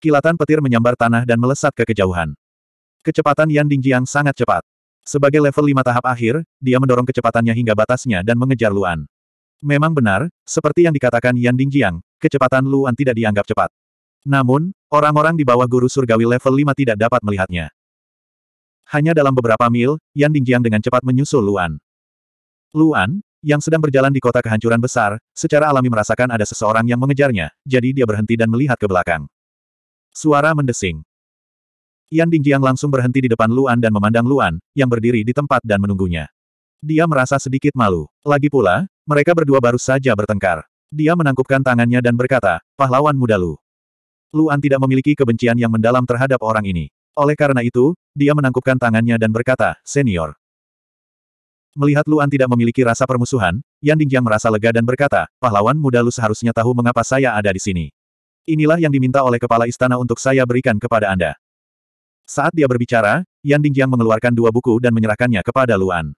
Kilatan petir menyambar tanah dan melesat ke kejauhan. Kecepatan Yan Dingjiang sangat cepat. Sebagai level 5 tahap akhir, dia mendorong kecepatannya hingga batasnya dan mengejar Luan. Memang benar, seperti yang dikatakan Yan Dingjiang, kecepatan Luan tidak dianggap cepat. Namun, orang-orang di bawah guru surgawi level 5 tidak dapat melihatnya. Hanya dalam beberapa mil, Yan Dingjiang dengan cepat menyusul Luan. Luan, yang sedang berjalan di kota kehancuran besar, secara alami merasakan ada seseorang yang mengejarnya, jadi dia berhenti dan melihat ke belakang. Suara mendesing. Yan Dingjiang langsung berhenti di depan Luan dan memandang Luan, yang berdiri di tempat dan menunggunya. Dia merasa sedikit malu. Lagi pula, mereka berdua baru saja bertengkar. Dia menangkupkan tangannya dan berkata, pahlawan muda Lu. Luan tidak memiliki kebencian yang mendalam terhadap orang ini. Oleh karena itu, dia menangkupkan tangannya dan berkata, senior. Melihat Luan tidak memiliki rasa permusuhan, Yan Dingjiang merasa lega dan berkata, pahlawan muda Lu seharusnya tahu mengapa saya ada di sini. Inilah yang diminta oleh kepala istana untuk saya berikan kepada Anda. Saat dia berbicara, Yan Dingjiang mengeluarkan dua buku dan menyerahkannya kepada Luan.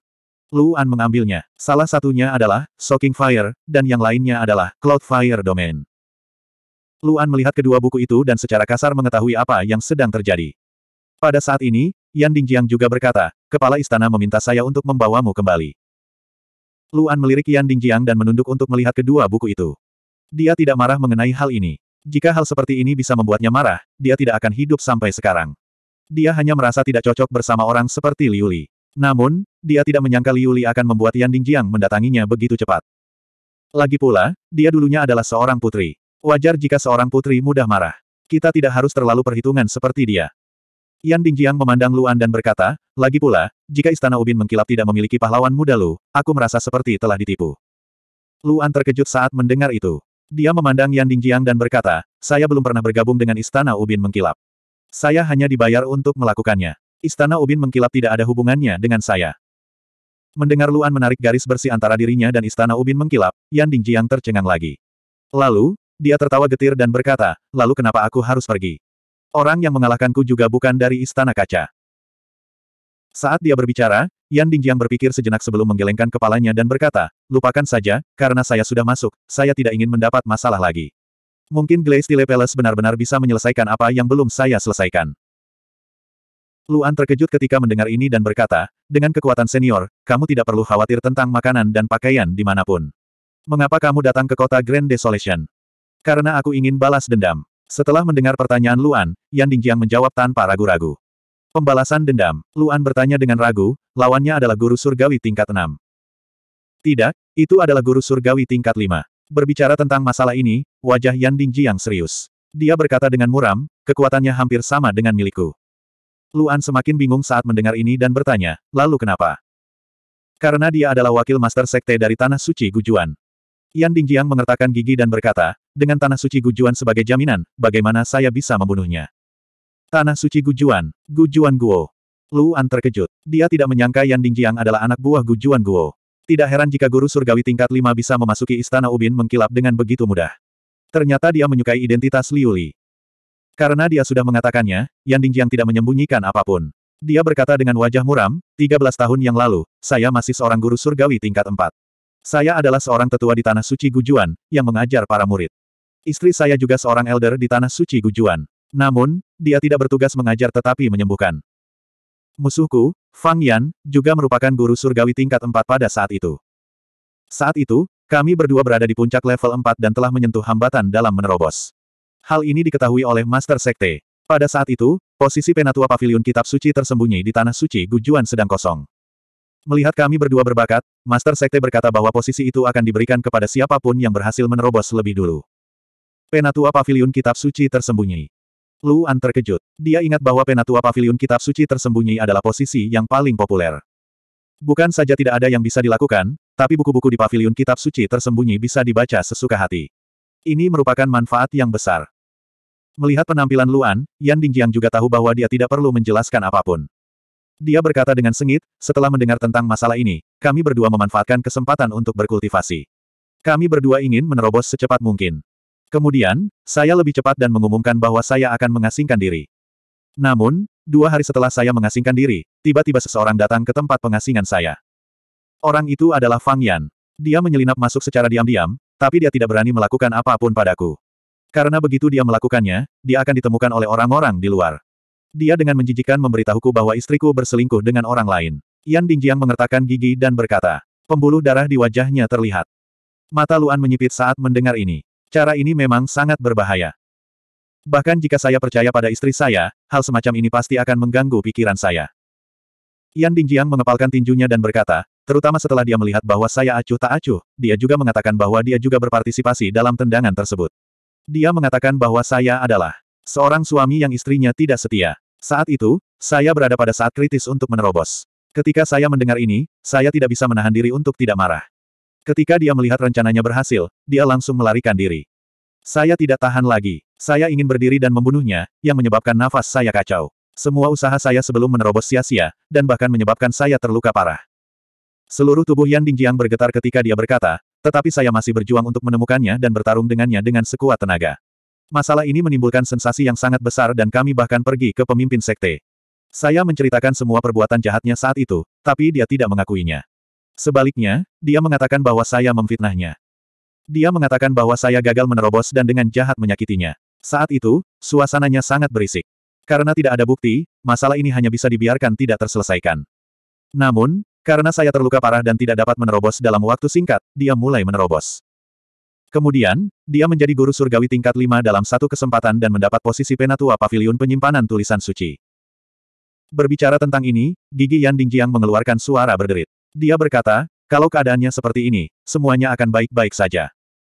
Luan mengambilnya. Salah satunya adalah Shocking Fire, dan yang lainnya adalah Cloud Fire Domain. Luan melihat kedua buku itu dan secara kasar mengetahui apa yang sedang terjadi. Pada saat ini, Yan Dingjiang juga berkata, Kepala Istana meminta saya untuk membawamu kembali. Luan melirik Yan Dingjiang dan menunduk untuk melihat kedua buku itu. Dia tidak marah mengenai hal ini. Jika hal seperti ini bisa membuatnya marah, dia tidak akan hidup sampai sekarang. Dia hanya merasa tidak cocok bersama orang seperti Liu Li. Namun, dia tidak menyangka Liu Li akan membuat Yan Dingjiang mendatanginya begitu cepat. Lagi pula, dia dulunya adalah seorang putri. Wajar jika seorang putri mudah marah. Kita tidak harus terlalu perhitungan seperti dia. Yan Dingjiang memandang Luan dan berkata, lagi pula, jika Istana Ubin mengkilap tidak memiliki pahlawan muda Lu, aku merasa seperti telah ditipu. Luan terkejut saat mendengar itu. Dia memandang Yan Dingjiang dan berkata, saya belum pernah bergabung dengan Istana Ubin Mengkilap. Saya hanya dibayar untuk melakukannya. Istana Ubin Mengkilap tidak ada hubungannya dengan saya. Mendengar Luan menarik garis bersih antara dirinya dan Istana Ubin Mengkilap, Yan Dingjiang tercengang lagi. Lalu, dia tertawa getir dan berkata, lalu kenapa aku harus pergi? Orang yang mengalahkanku juga bukan dari Istana Kaca. Saat dia berbicara, Yan Dingjiang berpikir sejenak sebelum menggelengkan kepalanya dan berkata, lupakan saja, karena saya sudah masuk, saya tidak ingin mendapat masalah lagi. Mungkin Glaze Tile Palace benar-benar bisa menyelesaikan apa yang belum saya selesaikan. Luan terkejut ketika mendengar ini dan berkata, dengan kekuatan senior, kamu tidak perlu khawatir tentang makanan dan pakaian dimanapun. Mengapa kamu datang ke kota Grand Desolation? Karena aku ingin balas dendam. Setelah mendengar pertanyaan Luan, Yan Dingjiang menjawab tanpa ragu-ragu. Pembalasan dendam, Luan bertanya dengan ragu, lawannya adalah guru surgawi tingkat 6. Tidak, itu adalah guru surgawi tingkat 5. Berbicara tentang masalah ini, wajah Yan Dingji yang serius. Dia berkata dengan muram, kekuatannya hampir sama dengan milikku. Luan semakin bingung saat mendengar ini dan bertanya, lalu kenapa? Karena dia adalah wakil master sekte dari Tanah Suci Gujuan. Yan Dingjiang mengertakkan gigi dan berkata, dengan Tanah Suci Gujuan sebagai jaminan, bagaimana saya bisa membunuhnya? Tanah suci Gujuan, Gujuan Guo. Luan terkejut. Dia tidak menyangka Yan Dingjiang adalah anak buah Gujuan Guo. Tidak heran jika guru surgawi tingkat 5 bisa memasuki istana Ubin mengkilap dengan begitu mudah. Ternyata dia menyukai identitas Liu Li. Karena dia sudah mengatakannya, Yan Dingjiang tidak menyembunyikan apapun. Dia berkata dengan wajah muram, 13 tahun yang lalu, saya masih seorang guru surgawi tingkat 4. Saya adalah seorang tetua di Tanah Suci Gujuan, yang mengajar para murid. Istri saya juga seorang elder di Tanah Suci Gujuan. Namun, dia tidak bertugas mengajar tetapi menyembuhkan. Musuhku, Fang Yan, juga merupakan guru surgawi tingkat 4 pada saat itu. Saat itu, kami berdua berada di puncak level 4 dan telah menyentuh hambatan dalam menerobos. Hal ini diketahui oleh Master Sekte. Pada saat itu, posisi penatua pavilion kitab suci tersembunyi di tanah suci Gujuan sedang kosong. Melihat kami berdua berbakat, Master Sekte berkata bahwa posisi itu akan diberikan kepada siapapun yang berhasil menerobos lebih dulu. Penatua pavilion kitab suci tersembunyi. Luan terkejut. Dia ingat bahwa penatua pavilion kitab suci tersembunyi adalah posisi yang paling populer. Bukan saja tidak ada yang bisa dilakukan, tapi buku-buku di pavilion kitab suci tersembunyi bisa dibaca sesuka hati. Ini merupakan manfaat yang besar. Melihat penampilan Luan, Yan Dingjiang juga tahu bahwa dia tidak perlu menjelaskan apapun. Dia berkata dengan sengit, setelah mendengar tentang masalah ini, kami berdua memanfaatkan kesempatan untuk berkultivasi. Kami berdua ingin menerobos secepat mungkin. Kemudian, saya lebih cepat dan mengumumkan bahwa saya akan mengasingkan diri. Namun, dua hari setelah saya mengasingkan diri, tiba-tiba seseorang datang ke tempat pengasingan saya. Orang itu adalah Fang Yan. Dia menyelinap masuk secara diam-diam, tapi dia tidak berani melakukan apapun padaku. Karena begitu dia melakukannya, dia akan ditemukan oleh orang-orang di luar. Dia dengan menjijikan memberitahuku bahwa istriku berselingkuh dengan orang lain. Yan Dingjiang mengertakkan gigi dan berkata, pembuluh darah di wajahnya terlihat. Mata Luan menyipit saat mendengar ini. Cara ini memang sangat berbahaya. Bahkan jika saya percaya pada istri saya, hal semacam ini pasti akan mengganggu pikiran saya. Yan Dingjiang mengepalkan tinjunya dan berkata, terutama setelah dia melihat bahwa saya acuh tak acuh, dia juga mengatakan bahwa dia juga berpartisipasi dalam tendangan tersebut. Dia mengatakan bahwa saya adalah seorang suami yang istrinya tidak setia. Saat itu, saya berada pada saat kritis untuk menerobos. Ketika saya mendengar ini, saya tidak bisa menahan diri untuk tidak marah. Ketika dia melihat rencananya berhasil, dia langsung melarikan diri. Saya tidak tahan lagi. Saya ingin berdiri dan membunuhnya, yang menyebabkan nafas saya kacau. Semua usaha saya sebelum menerobos sia-sia, dan bahkan menyebabkan saya terluka parah. Seluruh tubuh Yan Dingjiang bergetar ketika dia berkata, tetapi saya masih berjuang untuk menemukannya dan bertarung dengannya dengan sekuat tenaga. Masalah ini menimbulkan sensasi yang sangat besar dan kami bahkan pergi ke pemimpin sekte. Saya menceritakan semua perbuatan jahatnya saat itu, tapi dia tidak mengakuinya. Sebaliknya, dia mengatakan bahwa saya memfitnahnya. Dia mengatakan bahwa saya gagal menerobos dan dengan jahat menyakitinya. Saat itu, suasananya sangat berisik. Karena tidak ada bukti, masalah ini hanya bisa dibiarkan tidak terselesaikan. Namun, karena saya terluka parah dan tidak dapat menerobos dalam waktu singkat, dia mulai menerobos. Kemudian, dia menjadi guru surgawi tingkat 5 dalam satu kesempatan dan mendapat posisi penatua pavilion penyimpanan tulisan suci. Berbicara tentang ini, gigi Yan Dingjiang mengeluarkan suara berderit. Dia berkata, kalau keadaannya seperti ini, semuanya akan baik-baik saja.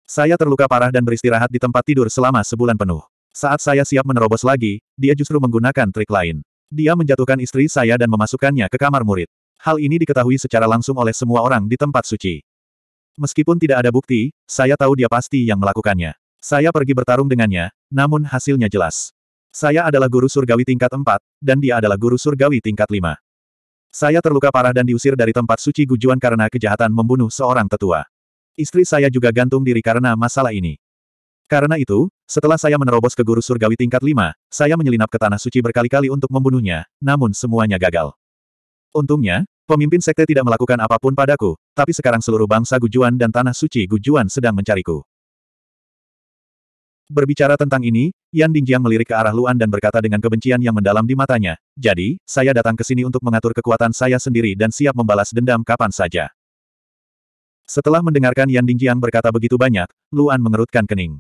Saya terluka parah dan beristirahat di tempat tidur selama sebulan penuh. Saat saya siap menerobos lagi, dia justru menggunakan trik lain. Dia menjatuhkan istri saya dan memasukkannya ke kamar murid. Hal ini diketahui secara langsung oleh semua orang di tempat suci. Meskipun tidak ada bukti, saya tahu dia pasti yang melakukannya. Saya pergi bertarung dengannya, namun hasilnya jelas. Saya adalah guru surgawi tingkat 4, dan dia adalah guru surgawi tingkat 5. Saya terluka parah dan diusir dari tempat suci Gujuan karena kejahatan membunuh seorang tetua. Istri saya juga gantung diri karena masalah ini. Karena itu, setelah saya menerobos ke guru surgawi tingkat 5, saya menyelinap ke tanah suci berkali-kali untuk membunuhnya, namun semuanya gagal. Untungnya, pemimpin sekte tidak melakukan apapun padaku, tapi sekarang seluruh bangsa Gujuan dan tanah suci Gujuan sedang mencariku. Berbicara tentang ini, Yan Dingjiang melirik ke arah Luan dan berkata dengan kebencian yang mendalam di matanya, jadi, saya datang ke sini untuk mengatur kekuatan saya sendiri dan siap membalas dendam kapan saja. Setelah mendengarkan Yan Dingjiang berkata begitu banyak, Luan mengerutkan kening.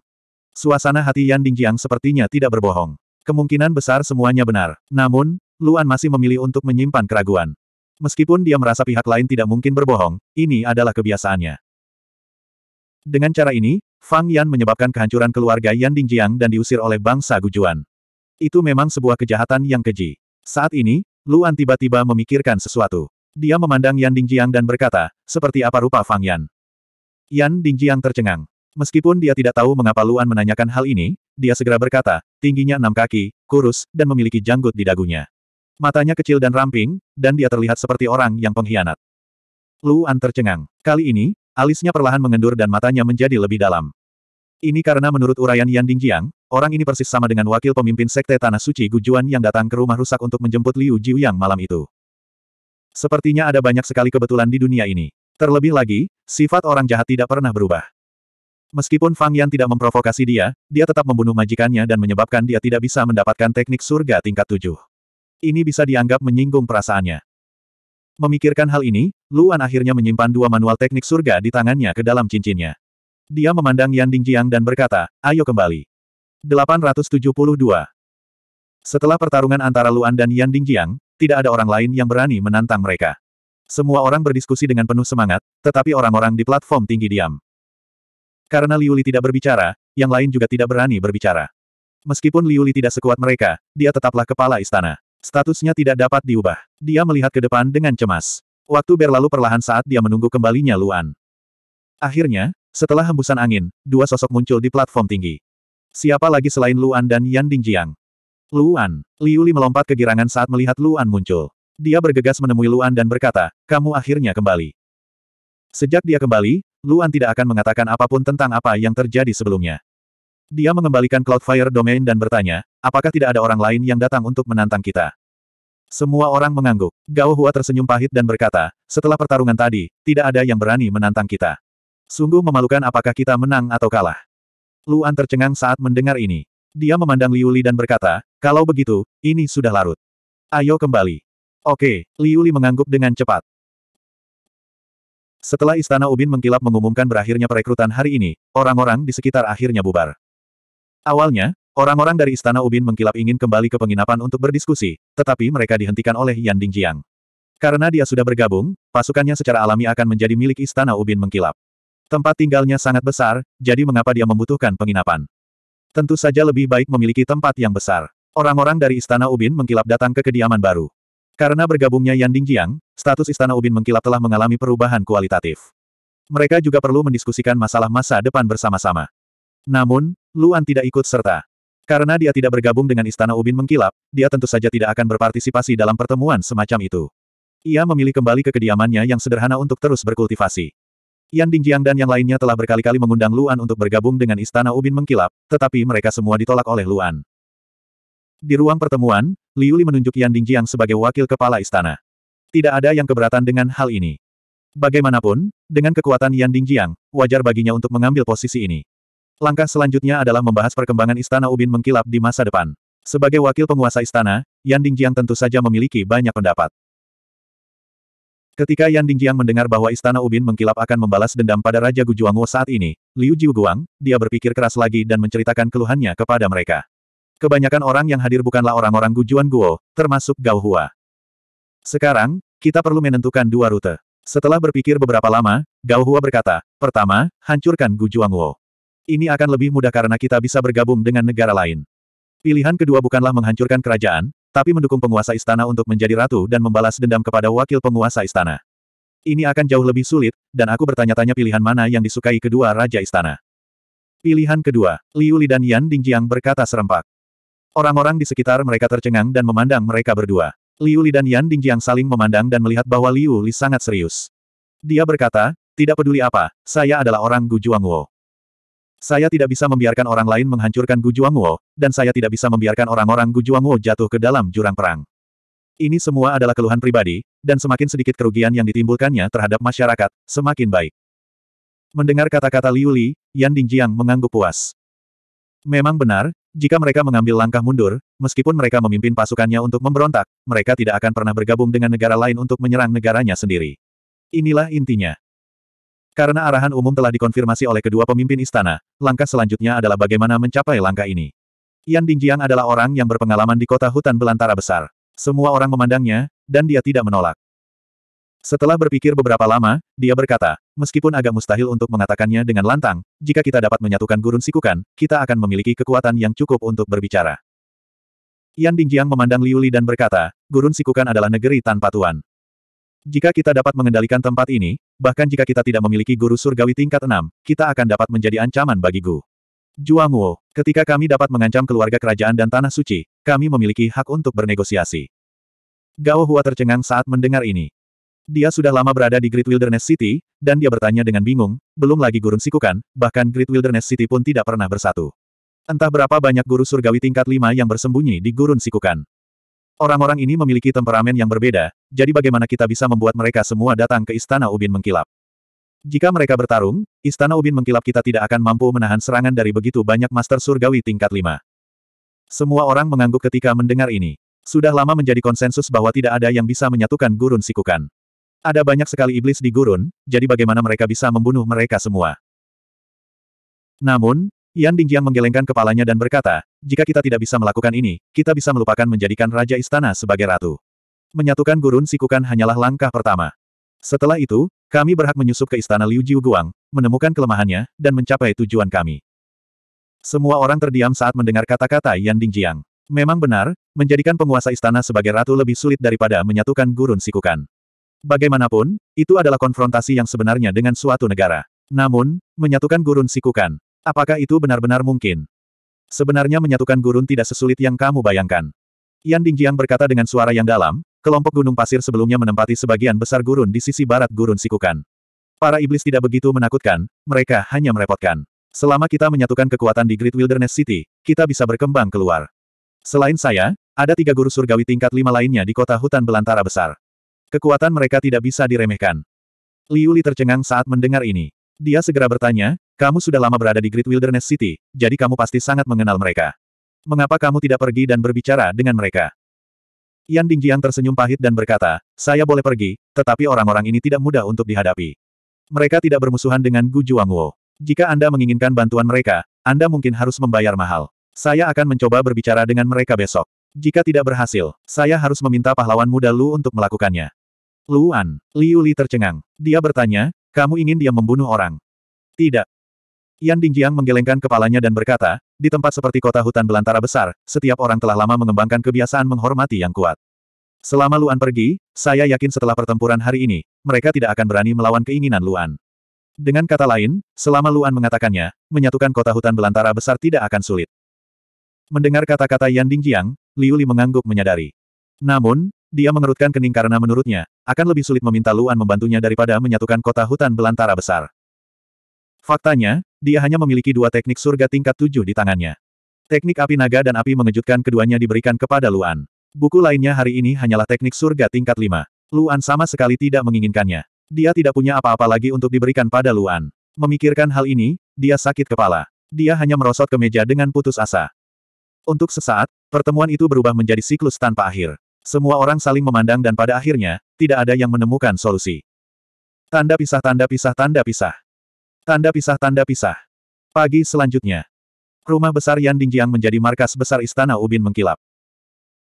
Suasana hati Yan Dingjiang sepertinya tidak berbohong. Kemungkinan besar semuanya benar. Namun, Luan masih memilih untuk menyimpan keraguan. Meskipun dia merasa pihak lain tidak mungkin berbohong, ini adalah kebiasaannya. Dengan cara ini, Fang Yan menyebabkan kehancuran keluarga Yan Dingjiang dan diusir oleh bangsa Gujuan. Itu memang sebuah kejahatan yang keji. Saat ini, Luan tiba-tiba memikirkan sesuatu. Dia memandang Yan Dingjiang dan berkata, seperti apa rupa Fang Yan. Yan Dingjiang tercengang. Meskipun dia tidak tahu mengapa Luan menanyakan hal ini, dia segera berkata, tingginya enam kaki, kurus, dan memiliki janggut di dagunya. Matanya kecil dan ramping, dan dia terlihat seperti orang yang pengkhianat. Luan tercengang. Kali ini, Alisnya perlahan mengendur dan matanya menjadi lebih dalam. Ini karena menurut uraian Yan Dingjiang, orang ini persis sama dengan wakil pemimpin Sekte Tanah Suci Gujuan yang datang ke rumah rusak untuk menjemput Liu Jiuyang malam itu. Sepertinya ada banyak sekali kebetulan di dunia ini. Terlebih lagi, sifat orang jahat tidak pernah berubah. Meskipun Fang Yan tidak memprovokasi dia, dia tetap membunuh majikannya dan menyebabkan dia tidak bisa mendapatkan teknik surga tingkat tujuh. Ini bisa dianggap menyinggung perasaannya. Memikirkan hal ini, Luan akhirnya menyimpan dua manual teknik surga di tangannya ke dalam cincinnya. Dia memandang Yan Dingjiang dan berkata, ayo kembali. 872 Setelah pertarungan antara Luan dan Yan Dingjiang, tidak ada orang lain yang berani menantang mereka. Semua orang berdiskusi dengan penuh semangat, tetapi orang-orang di platform tinggi diam. Karena Liu Li tidak berbicara, yang lain juga tidak berani berbicara. Meskipun Liu Li tidak sekuat mereka, dia tetaplah kepala istana. Statusnya tidak dapat diubah. Dia melihat ke depan dengan cemas. Waktu berlalu perlahan saat dia menunggu kembalinya Luan. Akhirnya, setelah hembusan angin, dua sosok muncul di platform tinggi. Siapa lagi selain Luan dan Yan Dingjiang? Luan. Liu Li melompat ke girangan saat melihat Luan muncul. Dia bergegas menemui Luan dan berkata, kamu akhirnya kembali. Sejak dia kembali, Luan tidak akan mengatakan apapun tentang apa yang terjadi sebelumnya. Dia mengembalikan Cloudfire Domain dan bertanya, apakah tidak ada orang lain yang datang untuk menantang kita? Semua orang mengangguk. Gao Hua tersenyum pahit dan berkata, setelah pertarungan tadi, tidak ada yang berani menantang kita. Sungguh memalukan apakah kita menang atau kalah. Luan tercengang saat mendengar ini. Dia memandang Liu Li dan berkata, kalau begitu, ini sudah larut. Ayo kembali. Oke, Liu Li mengangguk dengan cepat. Setelah Istana Ubin mengkilap mengumumkan berakhirnya perekrutan hari ini, orang-orang di sekitar akhirnya bubar. Awalnya, orang-orang dari Istana Ubin mengkilap ingin kembali ke penginapan untuk berdiskusi, tetapi mereka dihentikan oleh Yan Dingjiang. Karena dia sudah bergabung, pasukannya secara alami akan menjadi milik Istana Ubin mengkilap. Tempat tinggalnya sangat besar, jadi mengapa dia membutuhkan penginapan? Tentu saja lebih baik memiliki tempat yang besar. Orang-orang dari Istana Ubin mengkilap datang ke kediaman baru. Karena bergabungnya Yan Dingjiang, status Istana Ubin mengkilap telah mengalami perubahan kualitatif. Mereka juga perlu mendiskusikan masalah masa depan bersama-sama. Namun, Luan tidak ikut serta. Karena dia tidak bergabung dengan Istana Ubin mengkilap, dia tentu saja tidak akan berpartisipasi dalam pertemuan semacam itu. Ia memilih kembali ke kediamannya yang sederhana untuk terus berkultivasi. Yan Dingjiang dan yang lainnya telah berkali-kali mengundang Luan untuk bergabung dengan Istana Ubin mengkilap, tetapi mereka semua ditolak oleh Luan. Di ruang pertemuan, Liu Li menunjuk Yan Dingjiang sebagai wakil kepala istana. Tidak ada yang keberatan dengan hal ini. Bagaimanapun, dengan kekuatan Yan Dingjiang, wajar baginya untuk mengambil posisi ini. Langkah selanjutnya adalah membahas perkembangan Istana Ubin mengkilap di masa depan. Sebagai wakil penguasa istana, Yan Dingjiang tentu saja memiliki banyak pendapat. Ketika Yan Dingjiang mendengar bahwa Istana Ubin mengkilap akan membalas dendam pada Raja Gujuangwo saat ini, Liu Jiuguang, dia berpikir keras lagi dan menceritakan keluhannya kepada mereka. Kebanyakan orang yang hadir bukanlah orang-orang Gujuan Guo, termasuk Gao Hua. Sekarang, kita perlu menentukan dua rute. Setelah berpikir beberapa lama, Gao Hua berkata, pertama, hancurkan Gujuangwo. Ini akan lebih mudah karena kita bisa bergabung dengan negara lain. Pilihan kedua bukanlah menghancurkan kerajaan, tapi mendukung penguasa istana untuk menjadi ratu dan membalas dendam kepada wakil penguasa istana. Ini akan jauh lebih sulit, dan aku bertanya-tanya pilihan mana yang disukai kedua raja istana. Pilihan kedua, Liu Li dan Yan Dingjiang berkata serempak. Orang-orang di sekitar mereka tercengang dan memandang mereka berdua. Liu Li dan Yan Dingjiang saling memandang dan melihat bahwa Liu Li sangat serius. Dia berkata, tidak peduli apa, saya adalah orang Gujuangwo. Saya tidak bisa membiarkan orang lain menghancurkan Gujuanguo, dan saya tidak bisa membiarkan orang-orang Gujuanguo jatuh ke dalam jurang perang. Ini semua adalah keluhan pribadi, dan semakin sedikit kerugian yang ditimbulkannya terhadap masyarakat, semakin baik. Mendengar kata-kata Liu Li, Yan Dingjiang mengangguk puas. Memang benar, jika mereka mengambil langkah mundur, meskipun mereka memimpin pasukannya untuk memberontak, mereka tidak akan pernah bergabung dengan negara lain untuk menyerang negaranya sendiri. Inilah intinya. Karena arahan umum telah dikonfirmasi oleh kedua pemimpin istana, langkah selanjutnya adalah bagaimana mencapai langkah ini. Yan Dingjiang adalah orang yang berpengalaman di kota hutan belantara besar. Semua orang memandangnya, dan dia tidak menolak. Setelah berpikir beberapa lama, dia berkata, meskipun agak mustahil untuk mengatakannya dengan lantang, jika kita dapat menyatukan gurun sikukan, kita akan memiliki kekuatan yang cukup untuk berbicara. Yan Dingjiang memandang Liuli dan berkata, gurun sikukan adalah negeri tanpa tuan. Jika kita dapat mengendalikan tempat ini, bahkan jika kita tidak memiliki guru surgawi tingkat 6, kita akan dapat menjadi ancaman bagi Gu. Juanguo, ketika kami dapat mengancam keluarga kerajaan dan tanah suci, kami memiliki hak untuk bernegosiasi. Gao Hua tercengang saat mendengar ini. Dia sudah lama berada di Great Wilderness City, dan dia bertanya dengan bingung, belum lagi gurun sikukan, bahkan Great Wilderness City pun tidak pernah bersatu. Entah berapa banyak guru surgawi tingkat 5 yang bersembunyi di gurun sikukan. Orang-orang ini memiliki temperamen yang berbeda, jadi bagaimana kita bisa membuat mereka semua datang ke Istana Ubin mengkilap? Jika mereka bertarung, Istana Ubin mengkilap kita tidak akan mampu menahan serangan dari begitu banyak Master Surgawi tingkat 5. Semua orang mengangguk ketika mendengar ini. Sudah lama menjadi konsensus bahwa tidak ada yang bisa menyatukan gurun sikukan. Ada banyak sekali iblis di gurun, jadi bagaimana mereka bisa membunuh mereka semua? Namun, Yan Dingjian menggelengkan kepalanya dan berkata, jika kita tidak bisa melakukan ini, kita bisa melupakan menjadikan Raja Istana sebagai ratu. Menyatukan gurun sikukan hanyalah langkah pertama. Setelah itu, kami berhak menyusup ke istana Liu Jiu Guang, menemukan kelemahannya, dan mencapai tujuan kami. Semua orang terdiam saat mendengar kata-kata Yan Dingjiang. Memang benar, menjadikan penguasa istana sebagai ratu lebih sulit daripada menyatukan gurun sikukan. Bagaimanapun, itu adalah konfrontasi yang sebenarnya dengan suatu negara. Namun, menyatukan gurun sikukan, Apakah itu benar-benar mungkin? Sebenarnya menyatukan gurun tidak sesulit yang kamu bayangkan. Yan Dingjiang berkata dengan suara yang dalam, kelompok gunung pasir sebelumnya menempati sebagian besar gurun di sisi barat gurun Sikukan. Para iblis tidak begitu menakutkan, mereka hanya merepotkan. Selama kita menyatukan kekuatan di Great Wilderness City, kita bisa berkembang keluar. Selain saya, ada tiga guru surgawi tingkat lima lainnya di kota hutan belantara besar. Kekuatan mereka tidak bisa diremehkan. Liuli tercengang saat mendengar ini. Dia segera bertanya, kamu sudah lama berada di Great Wilderness City, jadi kamu pasti sangat mengenal mereka. Mengapa kamu tidak pergi dan berbicara dengan mereka? Yan Dingjiang tersenyum pahit dan berkata, saya boleh pergi, tetapi orang-orang ini tidak mudah untuk dihadapi. Mereka tidak bermusuhan dengan Gu Juanguo. Jika Anda menginginkan bantuan mereka, Anda mungkin harus membayar mahal. Saya akan mencoba berbicara dengan mereka besok. Jika tidak berhasil, saya harus meminta pahlawan muda Lu untuk melakukannya. Luan, Liu Li tercengang. Dia bertanya, kamu ingin dia membunuh orang? Tidak, Yan Dingjiang menggelengkan kepalanya dan berkata, di tempat seperti kota hutan belantara besar, setiap orang telah lama mengembangkan kebiasaan menghormati yang kuat. Selama Luan pergi, saya yakin setelah pertempuran hari ini, mereka tidak akan berani melawan keinginan Luan. Dengan kata lain, selama Luan mengatakannya, menyatukan kota hutan belantara besar tidak akan sulit. Mendengar kata-kata Yan Dingjiang, Liu Li mengangguk menyadari. Namun, dia mengerutkan kening karena menurutnya, akan lebih sulit meminta Luan membantunya daripada menyatukan kota hutan belantara besar. Faktanya, dia hanya memiliki dua teknik surga tingkat tujuh di tangannya. Teknik api naga dan api mengejutkan keduanya diberikan kepada Luan. Buku lainnya hari ini hanyalah teknik surga tingkat lima. Luan sama sekali tidak menginginkannya. Dia tidak punya apa-apa lagi untuk diberikan pada Luan. Memikirkan hal ini, dia sakit kepala. Dia hanya merosot ke meja dengan putus asa. Untuk sesaat, pertemuan itu berubah menjadi siklus tanpa akhir. Semua orang saling memandang dan pada akhirnya, tidak ada yang menemukan solusi. Tanda pisah tanda pisah tanda pisah. Tanda pisah tanda pisah. Pagi selanjutnya. Rumah besar Yan Dingjiang menjadi markas besar Istana Ubin mengkilap.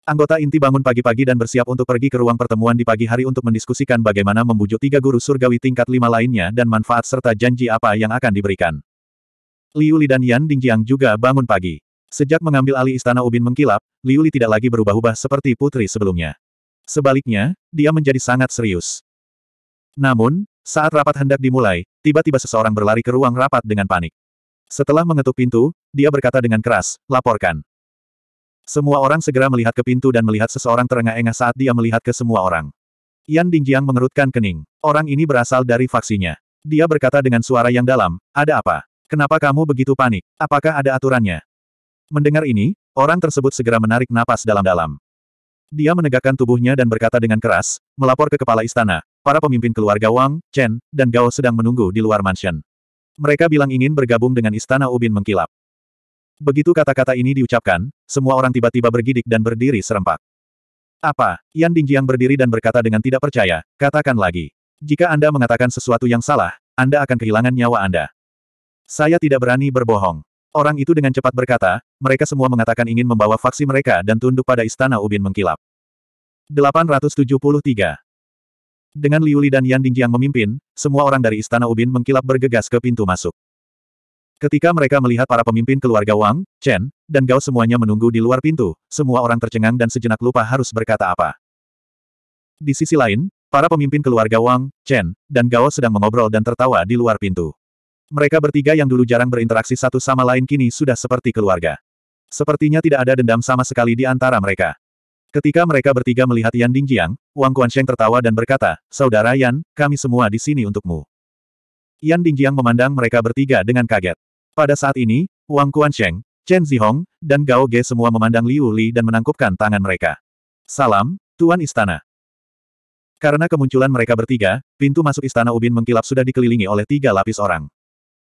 Anggota inti bangun pagi-pagi dan bersiap untuk pergi ke ruang pertemuan di pagi hari untuk mendiskusikan bagaimana membujuk tiga guru surgawi tingkat lima lainnya dan manfaat serta janji apa yang akan diberikan. Liu Li dan Yan Dingjiang juga bangun pagi. Sejak mengambil alih istana Ubin mengkilap, Liu Li tidak lagi berubah-ubah seperti putri sebelumnya. Sebaliknya, dia menjadi sangat serius. Namun, saat rapat hendak dimulai, tiba-tiba seseorang berlari ke ruang rapat dengan panik. Setelah mengetuk pintu, dia berkata dengan keras, laporkan. Semua orang segera melihat ke pintu dan melihat seseorang terengah-engah saat dia melihat ke semua orang. Yan Dingjiang mengerutkan kening. Orang ini berasal dari faksinya. Dia berkata dengan suara yang dalam, ada apa? Kenapa kamu begitu panik? Apakah ada aturannya? Mendengar ini, orang tersebut segera menarik napas dalam-dalam. Dia menegakkan tubuhnya dan berkata dengan keras, melapor ke kepala istana, Para pemimpin keluarga Wang, Chen, dan Gao sedang menunggu di luar mansion. Mereka bilang ingin bergabung dengan istana Ubin mengkilap. Begitu kata-kata ini diucapkan, semua orang tiba-tiba bergidik dan berdiri serempak. Apa? Yan Dingjiang berdiri dan berkata dengan tidak percaya, katakan lagi. Jika Anda mengatakan sesuatu yang salah, Anda akan kehilangan nyawa Anda. Saya tidak berani berbohong. Orang itu dengan cepat berkata, mereka semua mengatakan ingin membawa faksi mereka dan tunduk pada istana Ubin mengkilap. 873 dengan Liuli dan Yan yang memimpin, semua orang dari Istana Ubin mengkilap bergegas ke pintu masuk. Ketika mereka melihat para pemimpin keluarga Wang, Chen, dan Gao semuanya menunggu di luar pintu, semua orang tercengang dan sejenak lupa harus berkata apa. Di sisi lain, para pemimpin keluarga Wang, Chen, dan Gao sedang mengobrol dan tertawa di luar pintu. Mereka bertiga yang dulu jarang berinteraksi satu sama lain kini sudah seperti keluarga. Sepertinya tidak ada dendam sama sekali di antara mereka. Ketika mereka bertiga melihat Yan Dingjiang, Wang Guansheng tertawa dan berkata, Saudara Yan, kami semua di sini untukmu. Yan Dingjiang memandang mereka bertiga dengan kaget. Pada saat ini, Wang Guansheng, Chen Zihong, dan Gao Ge semua memandang Liu Li dan menangkupkan tangan mereka. Salam, Tuan Istana. Karena kemunculan mereka bertiga, pintu masuk Istana Ubin mengkilap sudah dikelilingi oleh tiga lapis orang.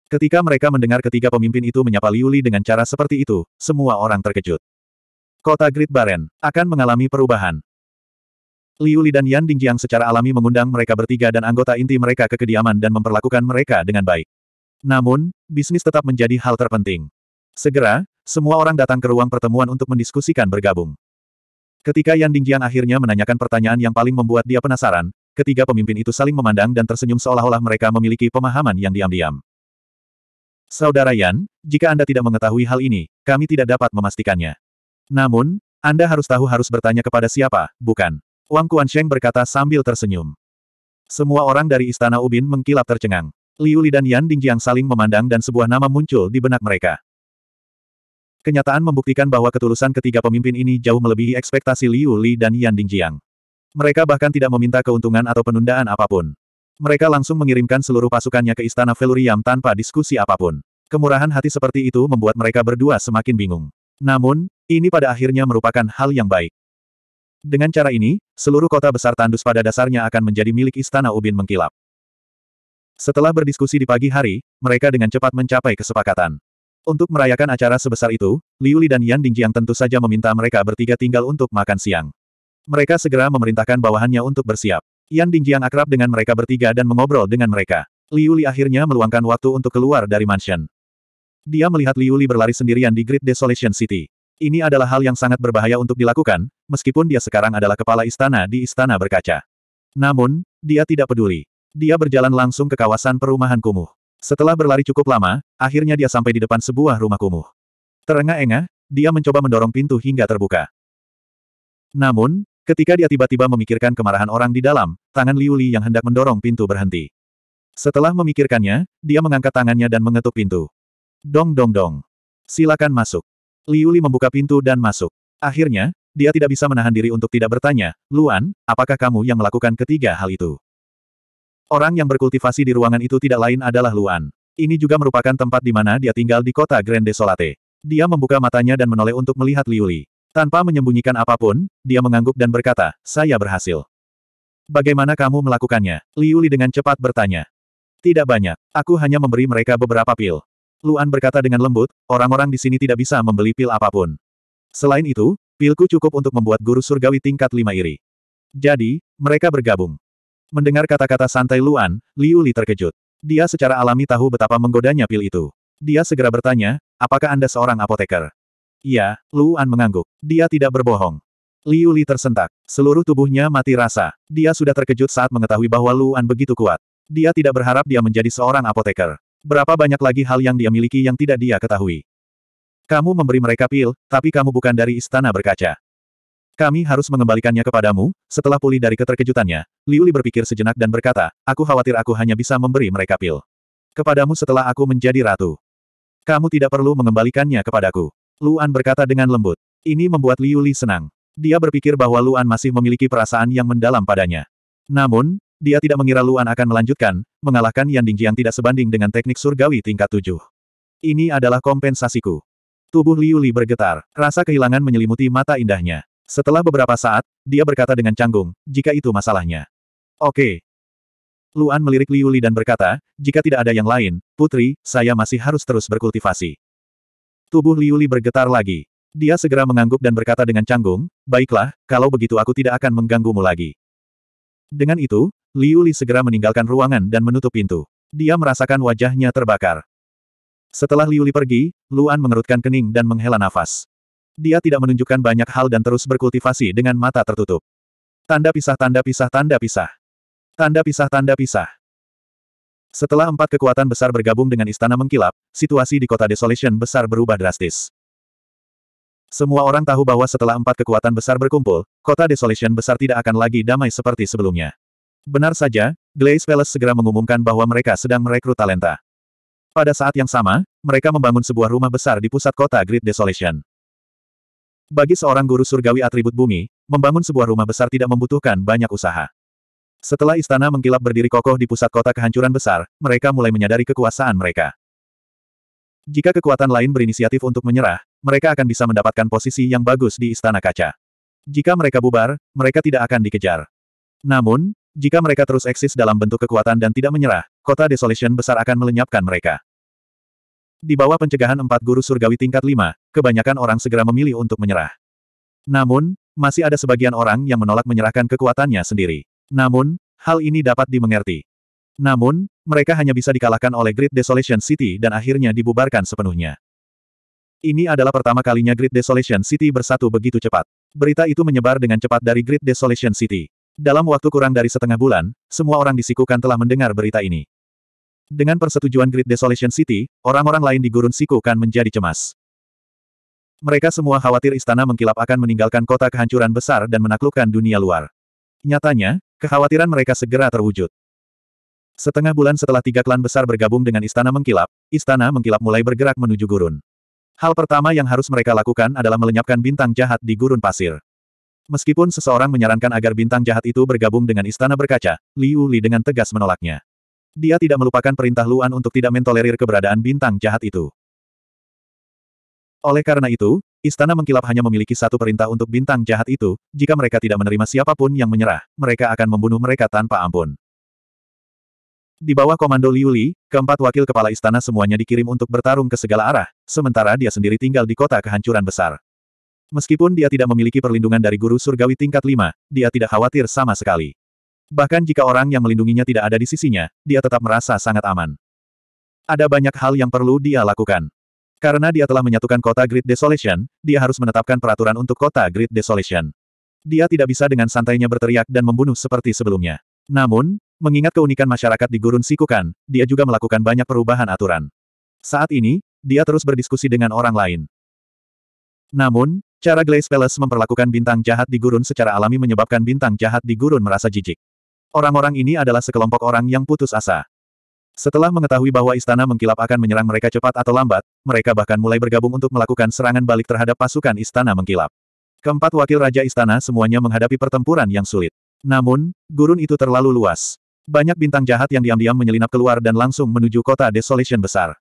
Ketika mereka mendengar ketiga pemimpin itu menyapa Liu Li dengan cara seperti itu, semua orang terkejut. Kota Great Baren akan mengalami perubahan. Liu Li dan Yan Dingjiang secara alami mengundang mereka bertiga dan anggota inti mereka ke kediaman dan memperlakukan mereka dengan baik. Namun, bisnis tetap menjadi hal terpenting. Segera, semua orang datang ke ruang pertemuan untuk mendiskusikan bergabung. Ketika Yan Dingjiang akhirnya menanyakan pertanyaan yang paling membuat dia penasaran, ketiga pemimpin itu saling memandang dan tersenyum seolah-olah mereka memiliki pemahaman yang diam-diam. Saudara Yan, jika Anda tidak mengetahui hal ini, kami tidak dapat memastikannya. Namun, Anda harus tahu harus bertanya kepada siapa, bukan? Wang Kuansheng berkata sambil tersenyum. Semua orang dari Istana Ubin mengkilap tercengang. Liu Li dan Yan Dingjiang saling memandang dan sebuah nama muncul di benak mereka. Kenyataan membuktikan bahwa ketulusan ketiga pemimpin ini jauh melebihi ekspektasi Liu Li dan Yan Dingjiang. Mereka bahkan tidak meminta keuntungan atau penundaan apapun. Mereka langsung mengirimkan seluruh pasukannya ke Istana Veluriam tanpa diskusi apapun. Kemurahan hati seperti itu membuat mereka berdua semakin bingung. Namun, ini pada akhirnya merupakan hal yang baik. Dengan cara ini, seluruh kota besar tandus pada dasarnya akan menjadi milik Istana Ubin mengkilap. Setelah berdiskusi di pagi hari, mereka dengan cepat mencapai kesepakatan. Untuk merayakan acara sebesar itu, Liu Li dan Yan Dingjiang tentu saja meminta mereka bertiga tinggal untuk makan siang. Mereka segera memerintahkan bawahannya untuk bersiap. Yan Dingjiang akrab dengan mereka bertiga dan mengobrol dengan mereka. Liu Li akhirnya meluangkan waktu untuk keluar dari mansion. Dia melihat Liu Li berlari sendirian di Great Desolation City. Ini adalah hal yang sangat berbahaya untuk dilakukan, meskipun dia sekarang adalah kepala istana di istana berkaca. Namun, dia tidak peduli. Dia berjalan langsung ke kawasan perumahan kumuh. Setelah berlari cukup lama, akhirnya dia sampai di depan sebuah rumah kumuh. Terengah-engah, dia mencoba mendorong pintu hingga terbuka. Namun, ketika dia tiba-tiba memikirkan kemarahan orang di dalam, tangan Liu Li yang hendak mendorong pintu berhenti. Setelah memikirkannya, dia mengangkat tangannya dan mengetuk pintu. Dong dong dong. Silakan masuk. Liuli membuka pintu dan masuk. Akhirnya, dia tidak bisa menahan diri untuk tidak bertanya, Luan, apakah kamu yang melakukan ketiga hal itu? Orang yang berkultivasi di ruangan itu tidak lain adalah Luan. Ini juga merupakan tempat di mana dia tinggal di kota Grande Solate. Dia membuka matanya dan menoleh untuk melihat Liuli. Tanpa menyembunyikan apapun, dia mengangguk dan berkata, saya berhasil. Bagaimana kamu melakukannya? Liuli dengan cepat bertanya. Tidak banyak. Aku hanya memberi mereka beberapa pil. Luan berkata dengan lembut, orang-orang di sini tidak bisa membeli pil apapun. Selain itu, pilku cukup untuk membuat guru surgawi tingkat lima iri. Jadi, mereka bergabung. Mendengar kata-kata santai Luan, Liu Li terkejut. Dia secara alami tahu betapa menggodanya pil itu. Dia segera bertanya, apakah Anda seorang apoteker? Iya, Luan mengangguk. Dia tidak berbohong. Liu Li tersentak. Seluruh tubuhnya mati rasa. Dia sudah terkejut saat mengetahui bahwa Luan begitu kuat. Dia tidak berharap dia menjadi seorang apoteker. Berapa banyak lagi hal yang dia miliki yang tidak dia ketahui. Kamu memberi mereka pil, tapi kamu bukan dari istana berkaca. Kami harus mengembalikannya kepadamu, setelah pulih dari keterkejutannya, Liuli berpikir sejenak dan berkata, aku khawatir aku hanya bisa memberi mereka pil. Kepadamu setelah aku menjadi ratu. Kamu tidak perlu mengembalikannya kepadaku. Luan berkata dengan lembut. Ini membuat Liuli senang. Dia berpikir bahwa Luan masih memiliki perasaan yang mendalam padanya. Namun, dia tidak mengira Luan akan melanjutkan, mengalahkan Yan Dingjiang tidak sebanding dengan teknik surgawi tingkat tujuh. Ini adalah kompensasiku. Tubuh Liu Li bergetar, rasa kehilangan menyelimuti mata indahnya. Setelah beberapa saat, dia berkata dengan canggung, jika itu masalahnya. Oke. Luan melirik Liu Li dan berkata, jika tidak ada yang lain, putri, saya masih harus terus berkultivasi. Tubuh Liu Li bergetar lagi. Dia segera mengangguk dan berkata dengan canggung, baiklah, kalau begitu aku tidak akan mengganggumu lagi. Dengan itu, Liu Li segera meninggalkan ruangan dan menutup pintu. Dia merasakan wajahnya terbakar. Setelah Liu Li pergi, Luan mengerutkan kening dan menghela nafas. Dia tidak menunjukkan banyak hal dan terus berkultivasi dengan mata tertutup. Tanda pisah tanda pisah tanda pisah. Tanda pisah tanda pisah. Setelah empat kekuatan besar bergabung dengan istana mengkilap, situasi di kota Desolation besar berubah drastis. Semua orang tahu bahwa setelah empat kekuatan besar berkumpul, kota Desolation besar tidak akan lagi damai seperti sebelumnya. Benar saja, Glaze Palace segera mengumumkan bahwa mereka sedang merekrut talenta. Pada saat yang sama, mereka membangun sebuah rumah besar di pusat kota Great Desolation. Bagi seorang guru surgawi atribut bumi, membangun sebuah rumah besar tidak membutuhkan banyak usaha. Setelah istana mengkilap berdiri kokoh di pusat kota kehancuran besar, mereka mulai menyadari kekuasaan mereka. Jika kekuatan lain berinisiatif untuk menyerah, mereka akan bisa mendapatkan posisi yang bagus di Istana Kaca. Jika mereka bubar, mereka tidak akan dikejar. Namun, jika mereka terus eksis dalam bentuk kekuatan dan tidak menyerah, kota Desolation besar akan melenyapkan mereka. Di bawah pencegahan empat guru surgawi tingkat lima, kebanyakan orang segera memilih untuk menyerah. Namun, masih ada sebagian orang yang menolak menyerahkan kekuatannya sendiri. Namun, hal ini dapat dimengerti. Namun, mereka hanya bisa dikalahkan oleh Great Desolation City dan akhirnya dibubarkan sepenuhnya. Ini adalah pertama kalinya Great Desolation City bersatu begitu cepat. Berita itu menyebar dengan cepat dari Great Desolation City. Dalam waktu kurang dari setengah bulan, semua orang di Sikukan telah mendengar berita ini. Dengan persetujuan Great Desolation City, orang-orang lain di Gurun Sikukan menjadi cemas. Mereka semua khawatir istana mengkilap akan meninggalkan kota kehancuran besar dan menaklukkan dunia luar. Nyatanya, kekhawatiran mereka segera terwujud. Setengah bulan setelah tiga klan besar bergabung dengan istana mengkilap, istana mengkilap mulai bergerak menuju gurun. Hal pertama yang harus mereka lakukan adalah melenyapkan bintang jahat di gurun pasir. Meskipun seseorang menyarankan agar bintang jahat itu bergabung dengan istana berkaca, Liu Li dengan tegas menolaknya. Dia tidak melupakan perintah Luan untuk tidak mentolerir keberadaan bintang jahat itu. Oleh karena itu, istana mengkilap hanya memiliki satu perintah untuk bintang jahat itu, jika mereka tidak menerima siapapun yang menyerah, mereka akan membunuh mereka tanpa ampun. Di bawah komando Liu Li, keempat wakil kepala istana semuanya dikirim untuk bertarung ke segala arah, sementara dia sendiri tinggal di kota kehancuran besar. Meskipun dia tidak memiliki perlindungan dari guru surgawi tingkat 5, dia tidak khawatir sama sekali. Bahkan jika orang yang melindunginya tidak ada di sisinya, dia tetap merasa sangat aman. Ada banyak hal yang perlu dia lakukan. Karena dia telah menyatukan kota Great Desolation, dia harus menetapkan peraturan untuk kota Great Desolation. Dia tidak bisa dengan santainya berteriak dan membunuh seperti sebelumnya. Namun, Mengingat keunikan masyarakat di Gurun Sikukan, dia juga melakukan banyak perubahan aturan. Saat ini, dia terus berdiskusi dengan orang lain. Namun, cara Glaze Palace memperlakukan bintang jahat di gurun secara alami menyebabkan bintang jahat di gurun merasa jijik. Orang-orang ini adalah sekelompok orang yang putus asa. Setelah mengetahui bahwa istana mengkilap akan menyerang mereka cepat atau lambat, mereka bahkan mulai bergabung untuk melakukan serangan balik terhadap pasukan istana mengkilap. Keempat wakil raja istana semuanya menghadapi pertempuran yang sulit. Namun, gurun itu terlalu luas. Banyak bintang jahat yang diam-diam menyelinap keluar dan langsung menuju kota desolation besar.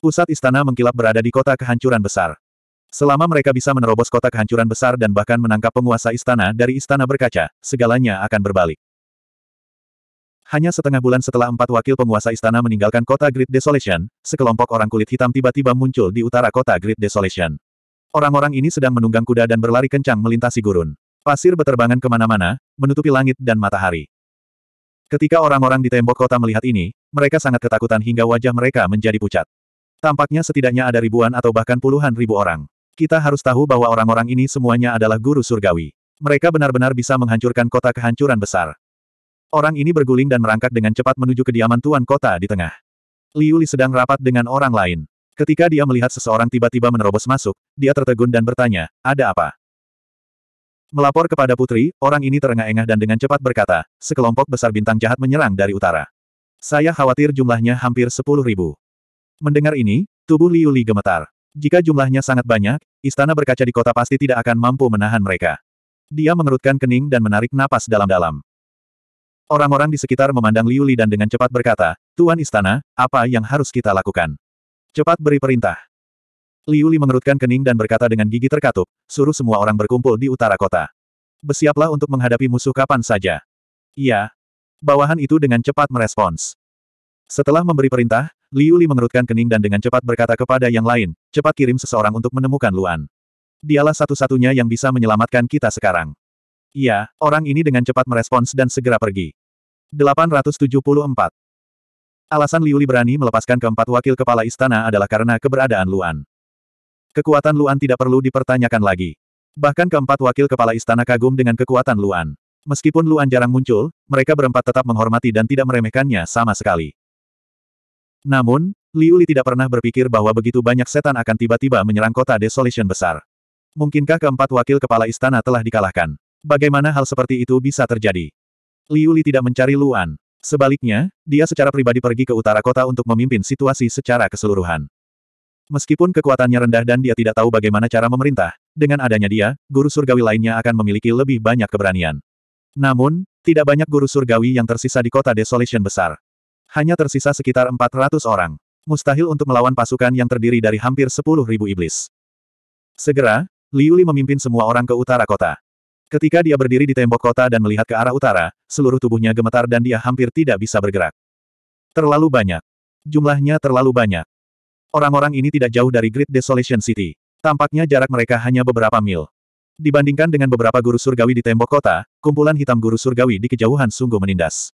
Pusat istana mengkilap berada di kota kehancuran besar. Selama mereka bisa menerobos kota kehancuran besar dan bahkan menangkap penguasa istana dari istana berkaca, segalanya akan berbalik. Hanya setengah bulan setelah empat wakil penguasa istana meninggalkan kota Great Desolation, sekelompok orang kulit hitam tiba-tiba muncul di utara kota Great Desolation. Orang-orang ini sedang menunggang kuda dan berlari kencang melintasi gurun. Pasir beterbangan kemana-mana, menutupi langit dan matahari. Ketika orang-orang di tembok kota melihat ini, mereka sangat ketakutan hingga wajah mereka menjadi pucat. Tampaknya setidaknya ada ribuan atau bahkan puluhan ribu orang. Kita harus tahu bahwa orang-orang ini semuanya adalah guru surgawi. Mereka benar-benar bisa menghancurkan kota kehancuran besar. Orang ini berguling dan merangkak dengan cepat menuju kediaman tuan kota di tengah. Liu Li sedang rapat dengan orang lain. Ketika dia melihat seseorang tiba-tiba menerobos masuk, dia tertegun dan bertanya, ada apa? Melapor kepada putri, orang ini terengah-engah dan dengan cepat berkata, sekelompok besar bintang jahat menyerang dari utara. Saya khawatir jumlahnya hampir sepuluh ribu. Mendengar ini, tubuh Liu Li gemetar. Jika jumlahnya sangat banyak, istana berkaca di kota pasti tidak akan mampu menahan mereka. Dia mengerutkan kening dan menarik napas dalam-dalam. Orang-orang di sekitar memandang Liu Li dan dengan cepat berkata, Tuan Istana, apa yang harus kita lakukan? Cepat beri perintah. Liu Li mengerutkan kening dan berkata dengan gigi terkatup, suruh semua orang berkumpul di utara kota. Bersiaplah untuk menghadapi musuh kapan saja. Iya. Bawahan itu dengan cepat merespons. Setelah memberi perintah, Liu Li mengerutkan kening dan dengan cepat berkata kepada yang lain, cepat kirim seseorang untuk menemukan Luan. Dialah satu-satunya yang bisa menyelamatkan kita sekarang. Iya, orang ini dengan cepat merespons dan segera pergi. 874. Alasan Liu Li berani melepaskan keempat wakil kepala istana adalah karena keberadaan Luan. Kekuatan Luan tidak perlu dipertanyakan lagi. Bahkan keempat wakil kepala istana kagum dengan kekuatan Luan. Meskipun Luan jarang muncul, mereka berempat tetap menghormati dan tidak meremehkannya sama sekali. Namun, Liu Li tidak pernah berpikir bahwa begitu banyak setan akan tiba-tiba menyerang kota Desolation besar. Mungkinkah keempat wakil kepala istana telah dikalahkan? Bagaimana hal seperti itu bisa terjadi? Liu Li tidak mencari Luan. Sebaliknya, dia secara pribadi pergi ke utara kota untuk memimpin situasi secara keseluruhan. Meskipun kekuatannya rendah dan dia tidak tahu bagaimana cara memerintah, dengan adanya dia, guru surgawi lainnya akan memiliki lebih banyak keberanian. Namun, tidak banyak guru surgawi yang tersisa di kota Desolation besar. Hanya tersisa sekitar 400 orang. Mustahil untuk melawan pasukan yang terdiri dari hampir 10.000 iblis. Segera, Liuli memimpin semua orang ke utara kota. Ketika dia berdiri di tembok kota dan melihat ke arah utara, seluruh tubuhnya gemetar dan dia hampir tidak bisa bergerak. Terlalu banyak. Jumlahnya terlalu banyak. Orang-orang ini tidak jauh dari Great Desolation City. Tampaknya jarak mereka hanya beberapa mil. Dibandingkan dengan beberapa guru surgawi di tembok kota, kumpulan hitam guru surgawi di kejauhan sungguh menindas.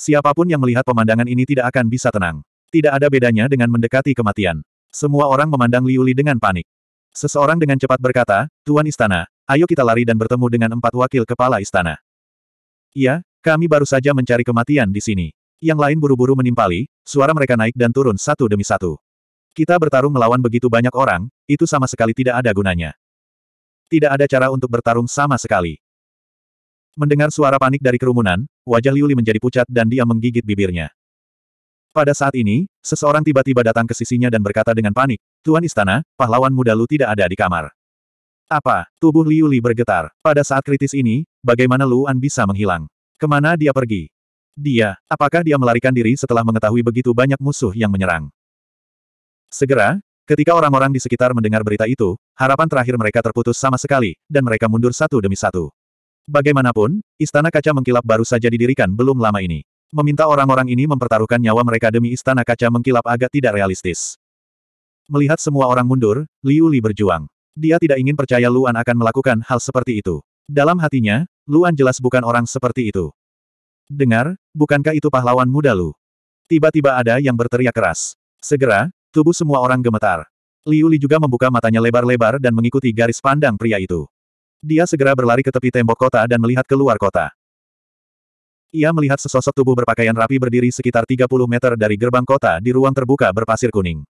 Siapapun yang melihat pemandangan ini tidak akan bisa tenang. Tidak ada bedanya dengan mendekati kematian. Semua orang memandang Liuli dengan panik. Seseorang dengan cepat berkata, Tuan Istana, ayo kita lari dan bertemu dengan empat wakil kepala istana. Iya, kami baru saja mencari kematian di sini. Yang lain buru-buru menimpali, suara mereka naik dan turun satu demi satu. Kita bertarung melawan begitu banyak orang, itu sama sekali tidak ada gunanya. Tidak ada cara untuk bertarung sama sekali. Mendengar suara panik dari kerumunan, wajah Liuli menjadi pucat dan dia menggigit bibirnya. Pada saat ini, seseorang tiba-tiba datang ke sisinya dan berkata dengan panik, Tuan Istana, pahlawan muda Lu tidak ada di kamar. Apa? Tubuh Liuli bergetar. Pada saat kritis ini, bagaimana Luan bisa menghilang? Kemana dia pergi? Dia, apakah dia melarikan diri setelah mengetahui begitu banyak musuh yang menyerang? Segera, ketika orang-orang di sekitar mendengar berita itu, harapan terakhir mereka terputus sama sekali, dan mereka mundur satu demi satu. Bagaimanapun, Istana Kaca Mengkilap baru saja didirikan belum lama ini. Meminta orang-orang ini mempertaruhkan nyawa mereka demi Istana Kaca Mengkilap agak tidak realistis. Melihat semua orang mundur, Liu Li berjuang. Dia tidak ingin percaya Luan akan melakukan hal seperti itu. Dalam hatinya, Luan jelas bukan orang seperti itu. Dengar, bukankah itu pahlawan muda Lu? Tiba-tiba ada yang berteriak keras. Segera, Tubuh semua orang gemetar. Liu Li juga membuka matanya lebar-lebar dan mengikuti garis pandang pria itu. Dia segera berlari ke tepi tembok kota dan melihat keluar kota. Ia melihat sesosok tubuh berpakaian rapi berdiri sekitar 30 meter dari gerbang kota di ruang terbuka berpasir kuning.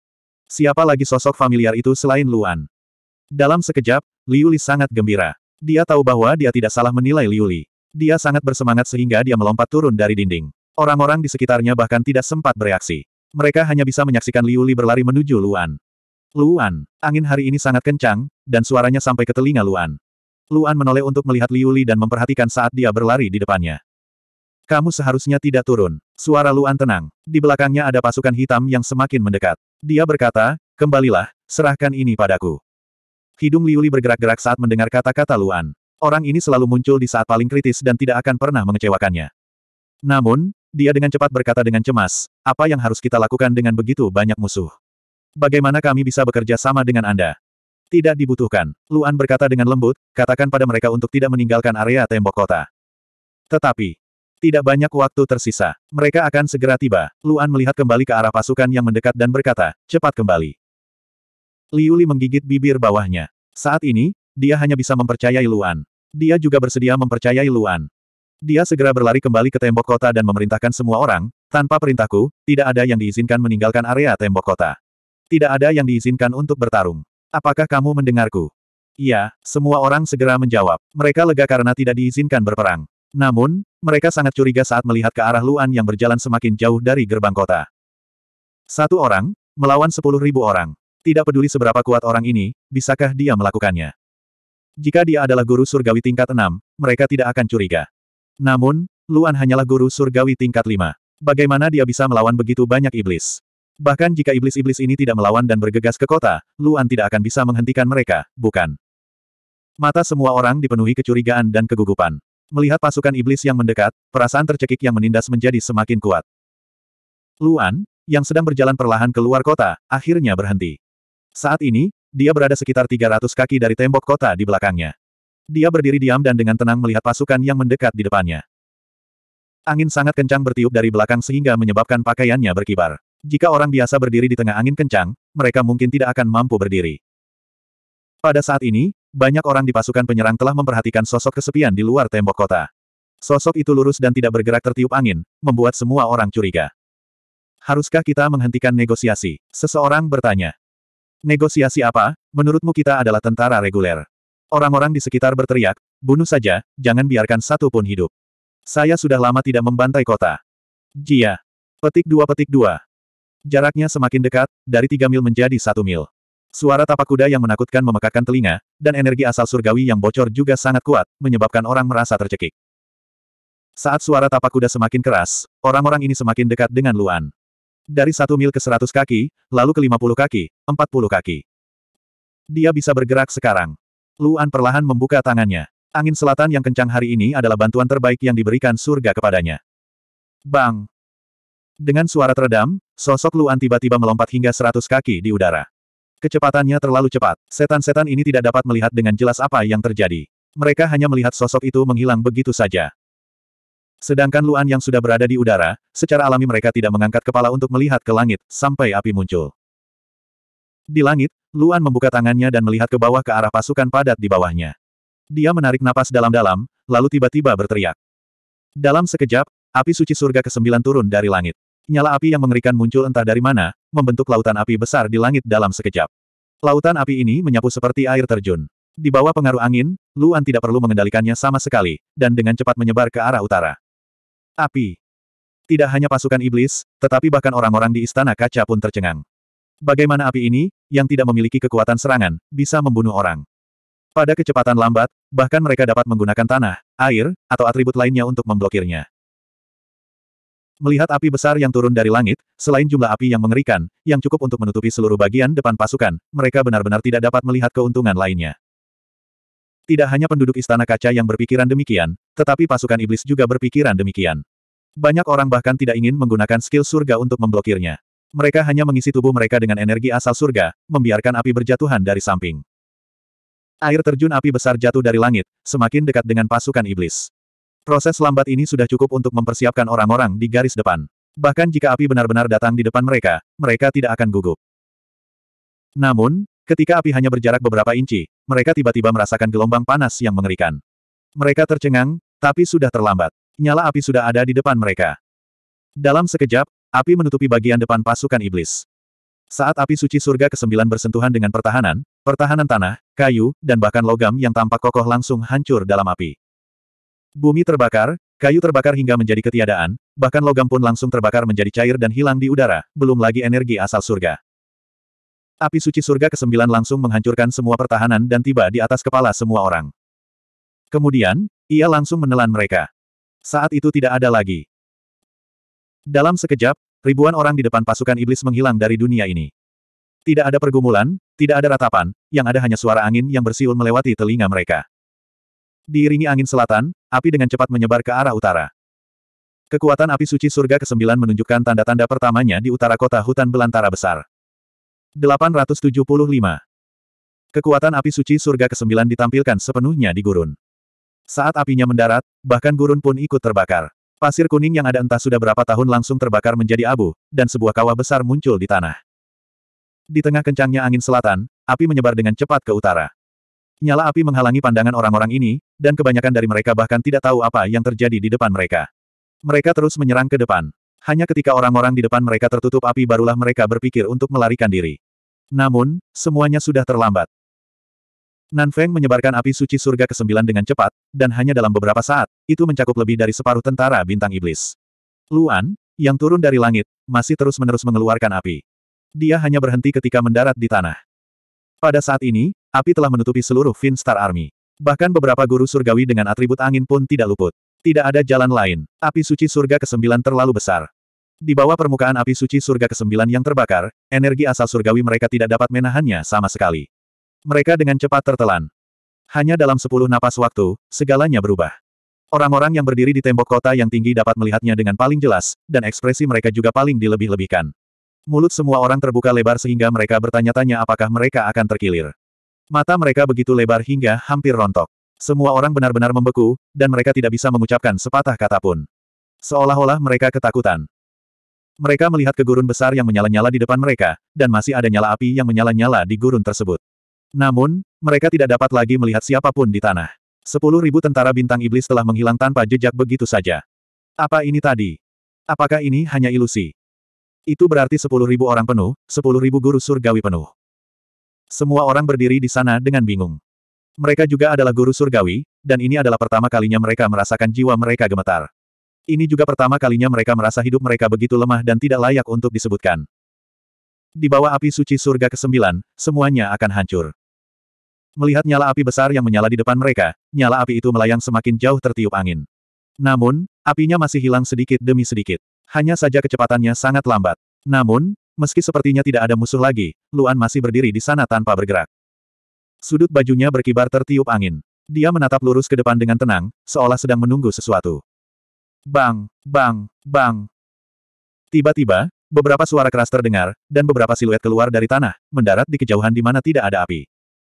Siapa lagi sosok familiar itu selain Luan? Dalam sekejap, Liu Li sangat gembira. Dia tahu bahwa dia tidak salah menilai Liu Li. Dia sangat bersemangat sehingga dia melompat turun dari dinding. Orang-orang di sekitarnya bahkan tidak sempat bereaksi. Mereka hanya bisa menyaksikan Liu Li berlari menuju Luan. Luan, angin hari ini sangat kencang, dan suaranya sampai ke telinga Luan. Luan menoleh untuk melihat Liu Li dan memperhatikan saat dia berlari di depannya. Kamu seharusnya tidak turun. Suara Luan tenang. Di belakangnya ada pasukan hitam yang semakin mendekat. Dia berkata, kembalilah, serahkan ini padaku. Hidung Liu Li bergerak-gerak saat mendengar kata-kata Luan. Orang ini selalu muncul di saat paling kritis dan tidak akan pernah mengecewakannya. Namun, dia dengan cepat berkata dengan cemas, apa yang harus kita lakukan dengan begitu banyak musuh? Bagaimana kami bisa bekerja sama dengan Anda? Tidak dibutuhkan, Luan berkata dengan lembut, katakan pada mereka untuk tidak meninggalkan area tembok kota. Tetapi, tidak banyak waktu tersisa. Mereka akan segera tiba. Luan melihat kembali ke arah pasukan yang mendekat dan berkata, cepat kembali. Liuli menggigit bibir bawahnya. Saat ini, dia hanya bisa mempercayai Luan. Dia juga bersedia mempercayai Luan. Dia segera berlari kembali ke tembok kota dan memerintahkan semua orang, tanpa perintahku, tidak ada yang diizinkan meninggalkan area tembok kota. Tidak ada yang diizinkan untuk bertarung. Apakah kamu mendengarku? Iya, semua orang segera menjawab. Mereka lega karena tidak diizinkan berperang. Namun, mereka sangat curiga saat melihat ke arah Luan yang berjalan semakin jauh dari gerbang kota. Satu orang, melawan sepuluh ribu orang. Tidak peduli seberapa kuat orang ini, bisakah dia melakukannya? Jika dia adalah guru surgawi tingkat enam, mereka tidak akan curiga. Namun, Luan hanyalah guru surgawi tingkat 5. Bagaimana dia bisa melawan begitu banyak iblis? Bahkan jika iblis-iblis ini tidak melawan dan bergegas ke kota, Luan tidak akan bisa menghentikan mereka, bukan? Mata semua orang dipenuhi kecurigaan dan kegugupan. Melihat pasukan iblis yang mendekat, perasaan tercekik yang menindas menjadi semakin kuat. Luan, yang sedang berjalan perlahan keluar kota, akhirnya berhenti. Saat ini, dia berada sekitar 300 kaki dari tembok kota di belakangnya. Dia berdiri diam dan dengan tenang melihat pasukan yang mendekat di depannya. Angin sangat kencang bertiup dari belakang sehingga menyebabkan pakaiannya berkibar. Jika orang biasa berdiri di tengah angin kencang, mereka mungkin tidak akan mampu berdiri. Pada saat ini, banyak orang di pasukan penyerang telah memperhatikan sosok kesepian di luar tembok kota. Sosok itu lurus dan tidak bergerak tertiup angin, membuat semua orang curiga. Haruskah kita menghentikan negosiasi? Seseorang bertanya. Negosiasi apa? Menurutmu kita adalah tentara reguler. Orang-orang di sekitar berteriak, bunuh saja, jangan biarkan satu pun hidup. Saya sudah lama tidak membantai kota. Jia. Petik dua petik dua. Jaraknya semakin dekat, dari tiga mil menjadi satu mil. Suara tapak kuda yang menakutkan memekakkan telinga, dan energi asal surgawi yang bocor juga sangat kuat, menyebabkan orang merasa tercekik. Saat suara tapak kuda semakin keras, orang-orang ini semakin dekat dengan Luan. Dari satu mil ke seratus kaki, lalu ke lima puluh kaki, empat puluh kaki. Dia bisa bergerak sekarang. Luan perlahan membuka tangannya. Angin selatan yang kencang hari ini adalah bantuan terbaik yang diberikan surga kepadanya. Bang! Dengan suara teredam, sosok Luan tiba-tiba melompat hingga seratus kaki di udara. Kecepatannya terlalu cepat, setan-setan ini tidak dapat melihat dengan jelas apa yang terjadi. Mereka hanya melihat sosok itu menghilang begitu saja. Sedangkan Luan yang sudah berada di udara, secara alami mereka tidak mengangkat kepala untuk melihat ke langit, sampai api muncul. Di langit, Luan membuka tangannya dan melihat ke bawah ke arah pasukan padat di bawahnya. Dia menarik napas dalam-dalam, lalu tiba-tiba berteriak. Dalam sekejap, api suci surga kesembilan turun dari langit. Nyala api yang mengerikan muncul entah dari mana, membentuk lautan api besar di langit dalam sekejap. Lautan api ini menyapu seperti air terjun. Di bawah pengaruh angin, Luan tidak perlu mengendalikannya sama sekali, dan dengan cepat menyebar ke arah utara. Api. Tidak hanya pasukan iblis, tetapi bahkan orang-orang di istana kaca pun tercengang. Bagaimana api ini, yang tidak memiliki kekuatan serangan, bisa membunuh orang. Pada kecepatan lambat, bahkan mereka dapat menggunakan tanah, air, atau atribut lainnya untuk memblokirnya. Melihat api besar yang turun dari langit, selain jumlah api yang mengerikan, yang cukup untuk menutupi seluruh bagian depan pasukan, mereka benar-benar tidak dapat melihat keuntungan lainnya. Tidak hanya penduduk istana kaca yang berpikiran demikian, tetapi pasukan iblis juga berpikiran demikian. Banyak orang bahkan tidak ingin menggunakan skill surga untuk memblokirnya. Mereka hanya mengisi tubuh mereka dengan energi asal surga, membiarkan api berjatuhan dari samping. Air terjun api besar jatuh dari langit, semakin dekat dengan pasukan iblis. Proses lambat ini sudah cukup untuk mempersiapkan orang-orang di garis depan. Bahkan jika api benar-benar datang di depan mereka, mereka tidak akan gugup. Namun, ketika api hanya berjarak beberapa inci, mereka tiba-tiba merasakan gelombang panas yang mengerikan. Mereka tercengang, tapi sudah terlambat. Nyala api sudah ada di depan mereka. Dalam sekejap, Api menutupi bagian depan pasukan iblis. Saat api suci surga ke-9 bersentuhan dengan pertahanan, pertahanan tanah, kayu, dan bahkan logam yang tampak kokoh langsung hancur dalam api. Bumi terbakar, kayu terbakar hingga menjadi ketiadaan, bahkan logam pun langsung terbakar menjadi cair dan hilang di udara, belum lagi energi asal surga. Api suci surga ke-9 langsung menghancurkan semua pertahanan dan tiba di atas kepala semua orang. Kemudian, ia langsung menelan mereka. Saat itu tidak ada lagi. Dalam sekejap, ribuan orang di depan pasukan iblis menghilang dari dunia ini. Tidak ada pergumulan, tidak ada ratapan, yang ada hanya suara angin yang bersiul melewati telinga mereka. Diiringi angin selatan, api dengan cepat menyebar ke arah utara. Kekuatan api suci surga ke-9 menunjukkan tanda-tanda pertamanya di utara kota hutan belantara besar. 875. Kekuatan api suci surga ke-9 ditampilkan sepenuhnya di gurun. Saat apinya mendarat, bahkan gurun pun ikut terbakar. Pasir kuning yang ada entah sudah berapa tahun langsung terbakar menjadi abu, dan sebuah kawah besar muncul di tanah. Di tengah kencangnya angin selatan, api menyebar dengan cepat ke utara. Nyala api menghalangi pandangan orang-orang ini, dan kebanyakan dari mereka bahkan tidak tahu apa yang terjadi di depan mereka. Mereka terus menyerang ke depan. Hanya ketika orang-orang di depan mereka tertutup api barulah mereka berpikir untuk melarikan diri. Namun, semuanya sudah terlambat. Nan Feng menyebarkan api suci surga ke-9 dengan cepat, dan hanya dalam beberapa saat, itu mencakup lebih dari separuh tentara bintang iblis. Luan, yang turun dari langit, masih terus-menerus mengeluarkan api. Dia hanya berhenti ketika mendarat di tanah. Pada saat ini, api telah menutupi seluruh Finstar Army. Bahkan beberapa guru surgawi dengan atribut angin pun tidak luput. Tidak ada jalan lain, api suci surga ke-9 terlalu besar. Di bawah permukaan api suci surga ke-9 yang terbakar, energi asal surgawi mereka tidak dapat menahannya sama sekali. Mereka dengan cepat tertelan. Hanya dalam sepuluh napas waktu, segalanya berubah. Orang-orang yang berdiri di tembok kota yang tinggi dapat melihatnya dengan paling jelas, dan ekspresi mereka juga paling dilebih-lebihkan. Mulut semua orang terbuka lebar sehingga mereka bertanya-tanya apakah mereka akan terkilir. Mata mereka begitu lebar hingga hampir rontok. Semua orang benar-benar membeku, dan mereka tidak bisa mengucapkan sepatah kata pun. Seolah-olah mereka ketakutan. Mereka melihat ke gurun besar yang menyala-nyala di depan mereka, dan masih ada nyala api yang menyala-nyala di gurun tersebut. Namun, mereka tidak dapat lagi melihat siapapun di tanah. Sepuluh ribu tentara bintang iblis telah menghilang tanpa jejak begitu saja. Apa ini tadi? Apakah ini hanya ilusi? Itu berarti sepuluh ribu orang penuh, sepuluh ribu guru surgawi penuh. Semua orang berdiri di sana dengan bingung. Mereka juga adalah guru surgawi, dan ini adalah pertama kalinya mereka merasakan jiwa mereka gemetar. Ini juga pertama kalinya mereka merasa hidup mereka begitu lemah dan tidak layak untuk disebutkan. Di bawah api suci surga ke-9, semuanya akan hancur. Melihat nyala api besar yang menyala di depan mereka, nyala api itu melayang semakin jauh tertiup angin. Namun, apinya masih hilang sedikit demi sedikit. Hanya saja kecepatannya sangat lambat. Namun, meski sepertinya tidak ada musuh lagi, Luan masih berdiri di sana tanpa bergerak. Sudut bajunya berkibar tertiup angin. Dia menatap lurus ke depan dengan tenang, seolah sedang menunggu sesuatu. Bang, bang, bang. Tiba-tiba, beberapa suara keras terdengar, dan beberapa siluet keluar dari tanah, mendarat di kejauhan di mana tidak ada api.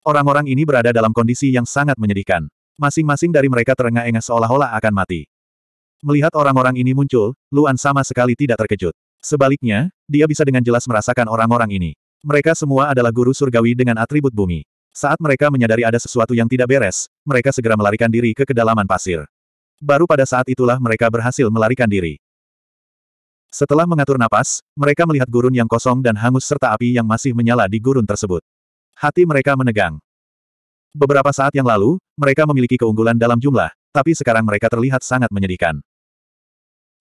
Orang-orang ini berada dalam kondisi yang sangat menyedihkan. Masing-masing dari mereka terengah-engah seolah-olah akan mati. Melihat orang-orang ini muncul, Luan sama sekali tidak terkejut. Sebaliknya, dia bisa dengan jelas merasakan orang-orang ini. Mereka semua adalah guru surgawi dengan atribut bumi. Saat mereka menyadari ada sesuatu yang tidak beres, mereka segera melarikan diri ke kedalaman pasir. Baru pada saat itulah mereka berhasil melarikan diri. Setelah mengatur napas, mereka melihat gurun yang kosong dan hangus serta api yang masih menyala di gurun tersebut. Hati mereka menegang. Beberapa saat yang lalu, mereka memiliki keunggulan dalam jumlah, tapi sekarang mereka terlihat sangat menyedihkan.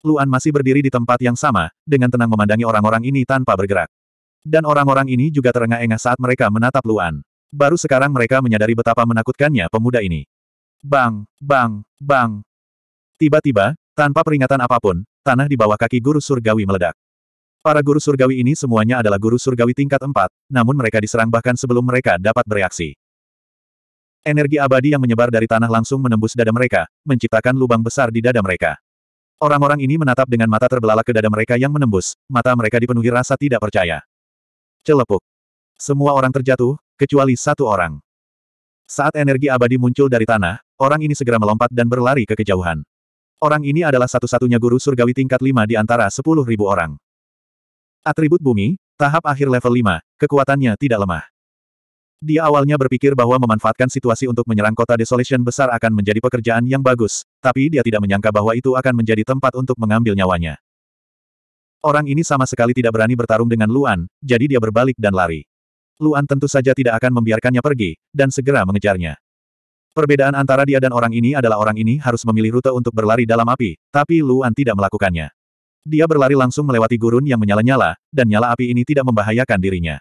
Luan masih berdiri di tempat yang sama, dengan tenang memandangi orang-orang ini tanpa bergerak. Dan orang-orang ini juga terengah-engah saat mereka menatap Luan. Baru sekarang mereka menyadari betapa menakutkannya pemuda ini. Bang, bang, bang. Tiba-tiba, tanpa peringatan apapun, tanah di bawah kaki guru surgawi meledak. Para guru surgawi ini semuanya adalah guru surgawi tingkat 4, namun mereka diserang bahkan sebelum mereka dapat bereaksi. Energi abadi yang menyebar dari tanah langsung menembus dada mereka, menciptakan lubang besar di dada mereka. Orang-orang ini menatap dengan mata terbelalak ke dada mereka yang menembus, mata mereka dipenuhi rasa tidak percaya. Celepuk. Semua orang terjatuh, kecuali satu orang. Saat energi abadi muncul dari tanah, orang ini segera melompat dan berlari ke kejauhan. Orang ini adalah satu-satunya guru surgawi tingkat 5 di antara sepuluh ribu orang. Atribut bumi, tahap akhir level 5, kekuatannya tidak lemah. Dia awalnya berpikir bahwa memanfaatkan situasi untuk menyerang kota Desolation besar akan menjadi pekerjaan yang bagus, tapi dia tidak menyangka bahwa itu akan menjadi tempat untuk mengambil nyawanya. Orang ini sama sekali tidak berani bertarung dengan Luan, jadi dia berbalik dan lari. Luan tentu saja tidak akan membiarkannya pergi, dan segera mengejarnya. Perbedaan antara dia dan orang ini adalah orang ini harus memilih rute untuk berlari dalam api, tapi Luan tidak melakukannya. Dia berlari langsung melewati gurun yang menyala-nyala, dan nyala api ini tidak membahayakan dirinya.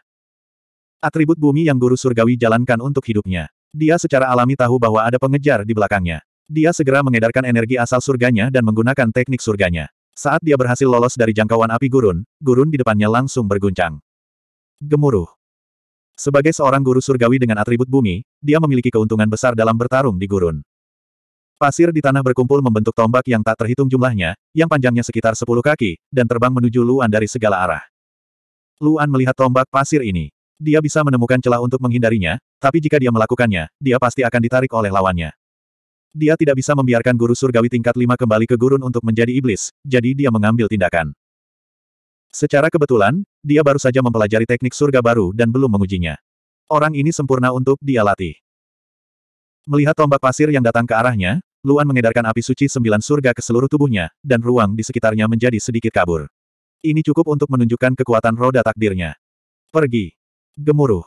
Atribut bumi yang guru surgawi jalankan untuk hidupnya. Dia secara alami tahu bahwa ada pengejar di belakangnya. Dia segera mengedarkan energi asal surganya dan menggunakan teknik surganya. Saat dia berhasil lolos dari jangkauan api gurun, gurun di depannya langsung berguncang. Gemuruh. Sebagai seorang guru surgawi dengan atribut bumi, dia memiliki keuntungan besar dalam bertarung di gurun. Pasir di tanah berkumpul membentuk tombak yang tak terhitung jumlahnya, yang panjangnya sekitar 10 kaki, dan terbang menuju Luan dari segala arah. Luan melihat tombak pasir ini. Dia bisa menemukan celah untuk menghindarinya, tapi jika dia melakukannya, dia pasti akan ditarik oleh lawannya. Dia tidak bisa membiarkan guru surgawi tingkat 5 kembali ke gurun untuk menjadi iblis, jadi dia mengambil tindakan. Secara kebetulan, dia baru saja mempelajari teknik surga baru dan belum mengujinya. Orang ini sempurna untuk dia latih. Melihat tombak pasir yang datang ke arahnya, Luan mengedarkan api suci sembilan surga ke seluruh tubuhnya, dan ruang di sekitarnya menjadi sedikit kabur. Ini cukup untuk menunjukkan kekuatan roda takdirnya. Pergi. Gemuruh.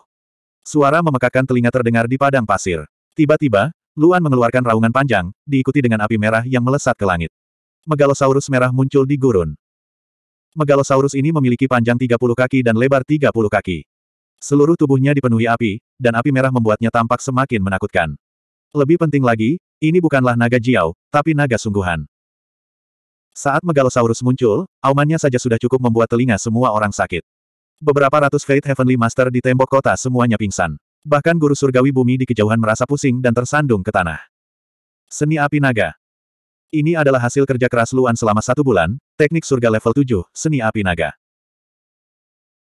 Suara memekakan telinga terdengar di padang pasir. Tiba-tiba, Luan mengeluarkan raungan panjang, diikuti dengan api merah yang melesat ke langit. Megalosaurus merah muncul di gurun. Megalosaurus ini memiliki panjang 30 kaki dan lebar 30 kaki. Seluruh tubuhnya dipenuhi api, dan api merah membuatnya tampak semakin menakutkan. Lebih penting lagi, ini bukanlah naga Jiao, tapi naga sungguhan. Saat Megalosaurus muncul, aumannya saja sudah cukup membuat telinga semua orang sakit. Beberapa ratus Fate Heavenly Master di tembok kota semuanya pingsan. Bahkan guru surgawi bumi di kejauhan merasa pusing dan tersandung ke tanah. Seni api naga. Ini adalah hasil kerja keras Luan selama satu bulan, teknik surga level 7, seni api naga.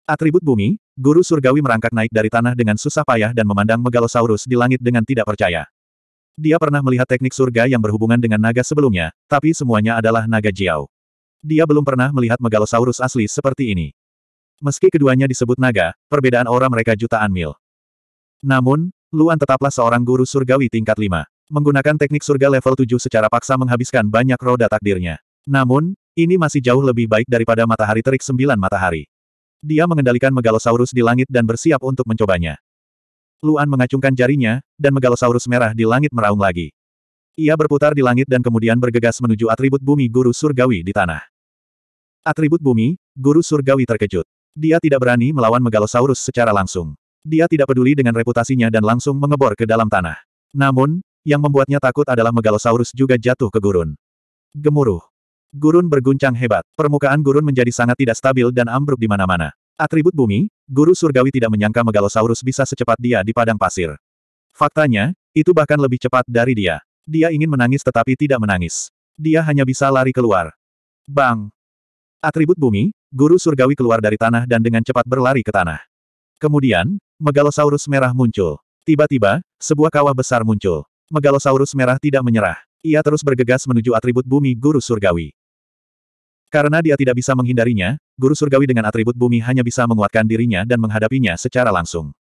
Atribut bumi, guru surgawi merangkak naik dari tanah dengan susah payah dan memandang Megalosaurus di langit dengan tidak percaya. Dia pernah melihat teknik surga yang berhubungan dengan naga sebelumnya, tapi semuanya adalah naga Jiao. Dia belum pernah melihat megalosaurus asli seperti ini. Meski keduanya disebut naga, perbedaan aura mereka jutaan mil. Namun, Luan tetaplah seorang guru surgawi tingkat 5. Menggunakan teknik surga level 7 secara paksa menghabiskan banyak roda takdirnya. Namun, ini masih jauh lebih baik daripada matahari terik sembilan matahari. Dia mengendalikan megalosaurus di langit dan bersiap untuk mencobanya. Luan mengacungkan jarinya, dan megalosaurus merah di langit meraung lagi. Ia berputar di langit dan kemudian bergegas menuju atribut bumi guru surgawi di tanah. Atribut bumi, guru surgawi terkejut. Dia tidak berani melawan megalosaurus secara langsung. Dia tidak peduli dengan reputasinya dan langsung mengebor ke dalam tanah. Namun, yang membuatnya takut adalah megalosaurus juga jatuh ke gurun. Gemuruh. Gurun berguncang hebat. Permukaan gurun menjadi sangat tidak stabil dan ambruk di mana-mana. Atribut bumi, guru surgawi tidak menyangka Megalosaurus bisa secepat dia di padang pasir. Faktanya, itu bahkan lebih cepat dari dia. Dia ingin menangis tetapi tidak menangis. Dia hanya bisa lari keluar. Bang! Atribut bumi, guru surgawi keluar dari tanah dan dengan cepat berlari ke tanah. Kemudian, Megalosaurus merah muncul. Tiba-tiba, sebuah kawah besar muncul. Megalosaurus merah tidak menyerah. Ia terus bergegas menuju atribut bumi guru surgawi. Karena dia tidak bisa menghindarinya, guru surgawi dengan atribut bumi hanya bisa menguatkan dirinya dan menghadapinya secara langsung.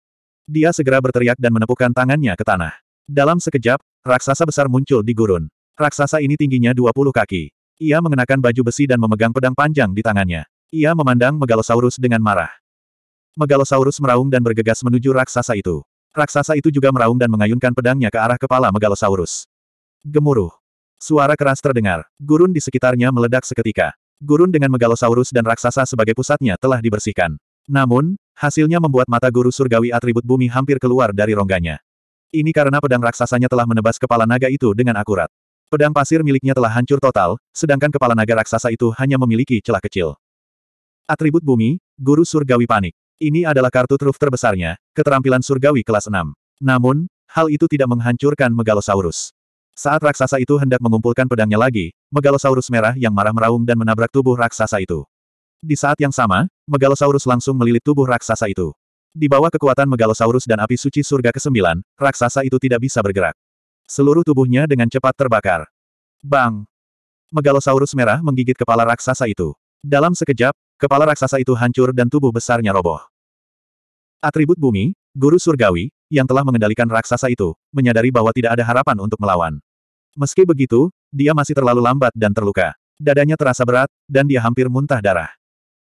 Dia segera berteriak dan menepukkan tangannya ke tanah. Dalam sekejap, raksasa besar muncul di gurun. Raksasa ini tingginya 20 kaki. Ia mengenakan baju besi dan memegang pedang panjang di tangannya. Ia memandang Megalosaurus dengan marah. Megalosaurus meraung dan bergegas menuju raksasa itu. Raksasa itu juga meraung dan mengayunkan pedangnya ke arah kepala Megalosaurus. Gemuruh. Suara keras terdengar. Gurun di sekitarnya meledak seketika. Gurun dengan megalosaurus dan raksasa sebagai pusatnya telah dibersihkan. Namun, hasilnya membuat mata guru surgawi atribut bumi hampir keluar dari rongganya. Ini karena pedang raksasanya telah menebas kepala naga itu dengan akurat. Pedang pasir miliknya telah hancur total, sedangkan kepala naga raksasa itu hanya memiliki celah kecil. Atribut bumi, guru surgawi panik. Ini adalah kartu truf terbesarnya, keterampilan surgawi kelas 6. Namun, hal itu tidak menghancurkan Megalosaurus. Saat raksasa itu hendak mengumpulkan pedangnya lagi, Megalosaurus merah yang marah meraung dan menabrak tubuh raksasa itu. Di saat yang sama, Megalosaurus langsung melilit tubuh raksasa itu. Di bawah kekuatan Megalosaurus dan api suci surga ke-9, raksasa itu tidak bisa bergerak. Seluruh tubuhnya dengan cepat terbakar. Bang! Megalosaurus merah menggigit kepala raksasa itu. Dalam sekejap, kepala raksasa itu hancur dan tubuh besarnya roboh. Atribut bumi, guru surgawi, yang telah mengendalikan raksasa itu, menyadari bahwa tidak ada harapan untuk melawan. Meski begitu, dia masih terlalu lambat dan terluka. Dadanya terasa berat, dan dia hampir muntah darah.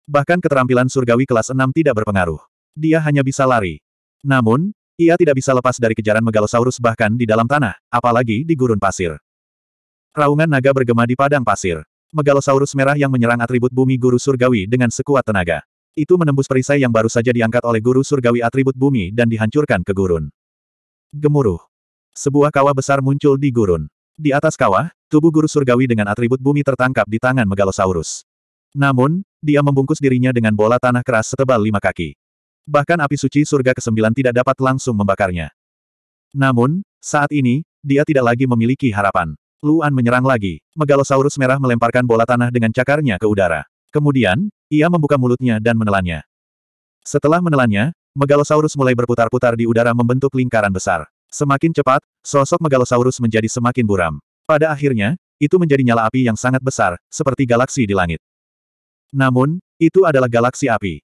Bahkan keterampilan surgawi kelas 6 tidak berpengaruh. Dia hanya bisa lari. Namun, ia tidak bisa lepas dari kejaran megalosaurus bahkan di dalam tanah, apalagi di gurun pasir. Raungan naga bergema di padang pasir. Megalosaurus merah yang menyerang atribut bumi guru surgawi dengan sekuat tenaga. Itu menembus perisai yang baru saja diangkat oleh guru surgawi atribut bumi dan dihancurkan ke gurun. Gemuruh. Sebuah kawah besar muncul di gurun. Di atas kawah, tubuh guru surgawi dengan atribut bumi tertangkap di tangan Megalosaurus. Namun, dia membungkus dirinya dengan bola tanah keras setebal lima kaki. Bahkan api suci surga kesembilan tidak dapat langsung membakarnya. Namun, saat ini, dia tidak lagi memiliki harapan. Luan menyerang lagi. Megalosaurus merah melemparkan bola tanah dengan cakarnya ke udara. Kemudian, ia membuka mulutnya dan menelannya. Setelah menelannya, Megalosaurus mulai berputar-putar di udara membentuk lingkaran besar. Semakin cepat, sosok Megalosaurus menjadi semakin buram. Pada akhirnya, itu menjadi nyala api yang sangat besar, seperti galaksi di langit. Namun, itu adalah galaksi api.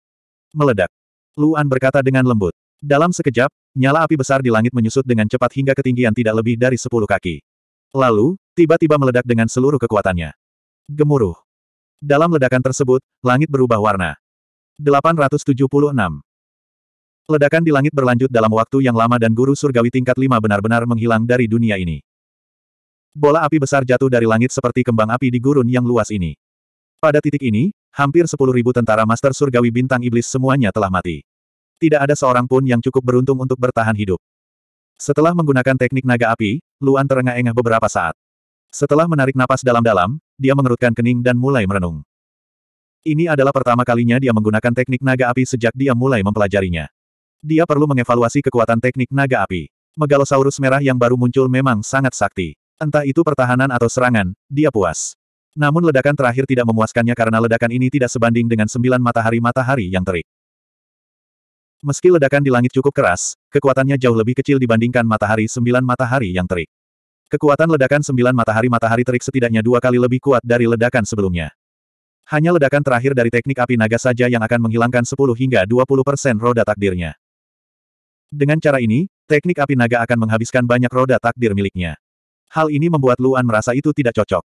Meledak. Luan berkata dengan lembut. Dalam sekejap, nyala api besar di langit menyusut dengan cepat hingga ketinggian tidak lebih dari 10 kaki. Lalu, tiba-tiba meledak dengan seluruh kekuatannya. Gemuruh. Dalam ledakan tersebut, langit berubah warna. 876. Ledakan di langit berlanjut dalam waktu yang lama dan guru surgawi tingkat lima benar-benar menghilang dari dunia ini. Bola api besar jatuh dari langit seperti kembang api di gurun yang luas ini. Pada titik ini, hampir 10.000 tentara master surgawi bintang iblis semuanya telah mati. Tidak ada seorang pun yang cukup beruntung untuk bertahan hidup. Setelah menggunakan teknik naga api, Luan terengah-engah beberapa saat. Setelah menarik napas dalam-dalam, dia mengerutkan kening dan mulai merenung. Ini adalah pertama kalinya dia menggunakan teknik naga api sejak dia mulai mempelajarinya. Dia perlu mengevaluasi kekuatan teknik naga api. Megalosaurus merah yang baru muncul memang sangat sakti. Entah itu pertahanan atau serangan, dia puas. Namun ledakan terakhir tidak memuaskannya karena ledakan ini tidak sebanding dengan sembilan matahari-matahari yang terik. Meski ledakan di langit cukup keras, kekuatannya jauh lebih kecil dibandingkan matahari sembilan matahari yang terik. Kekuatan ledakan sembilan matahari-matahari terik setidaknya dua kali lebih kuat dari ledakan sebelumnya. Hanya ledakan terakhir dari teknik api naga saja yang akan menghilangkan 10 hingga 20 persen roda takdirnya. Dengan cara ini, teknik api naga akan menghabiskan banyak roda takdir miliknya. Hal ini membuat Luan merasa itu tidak cocok.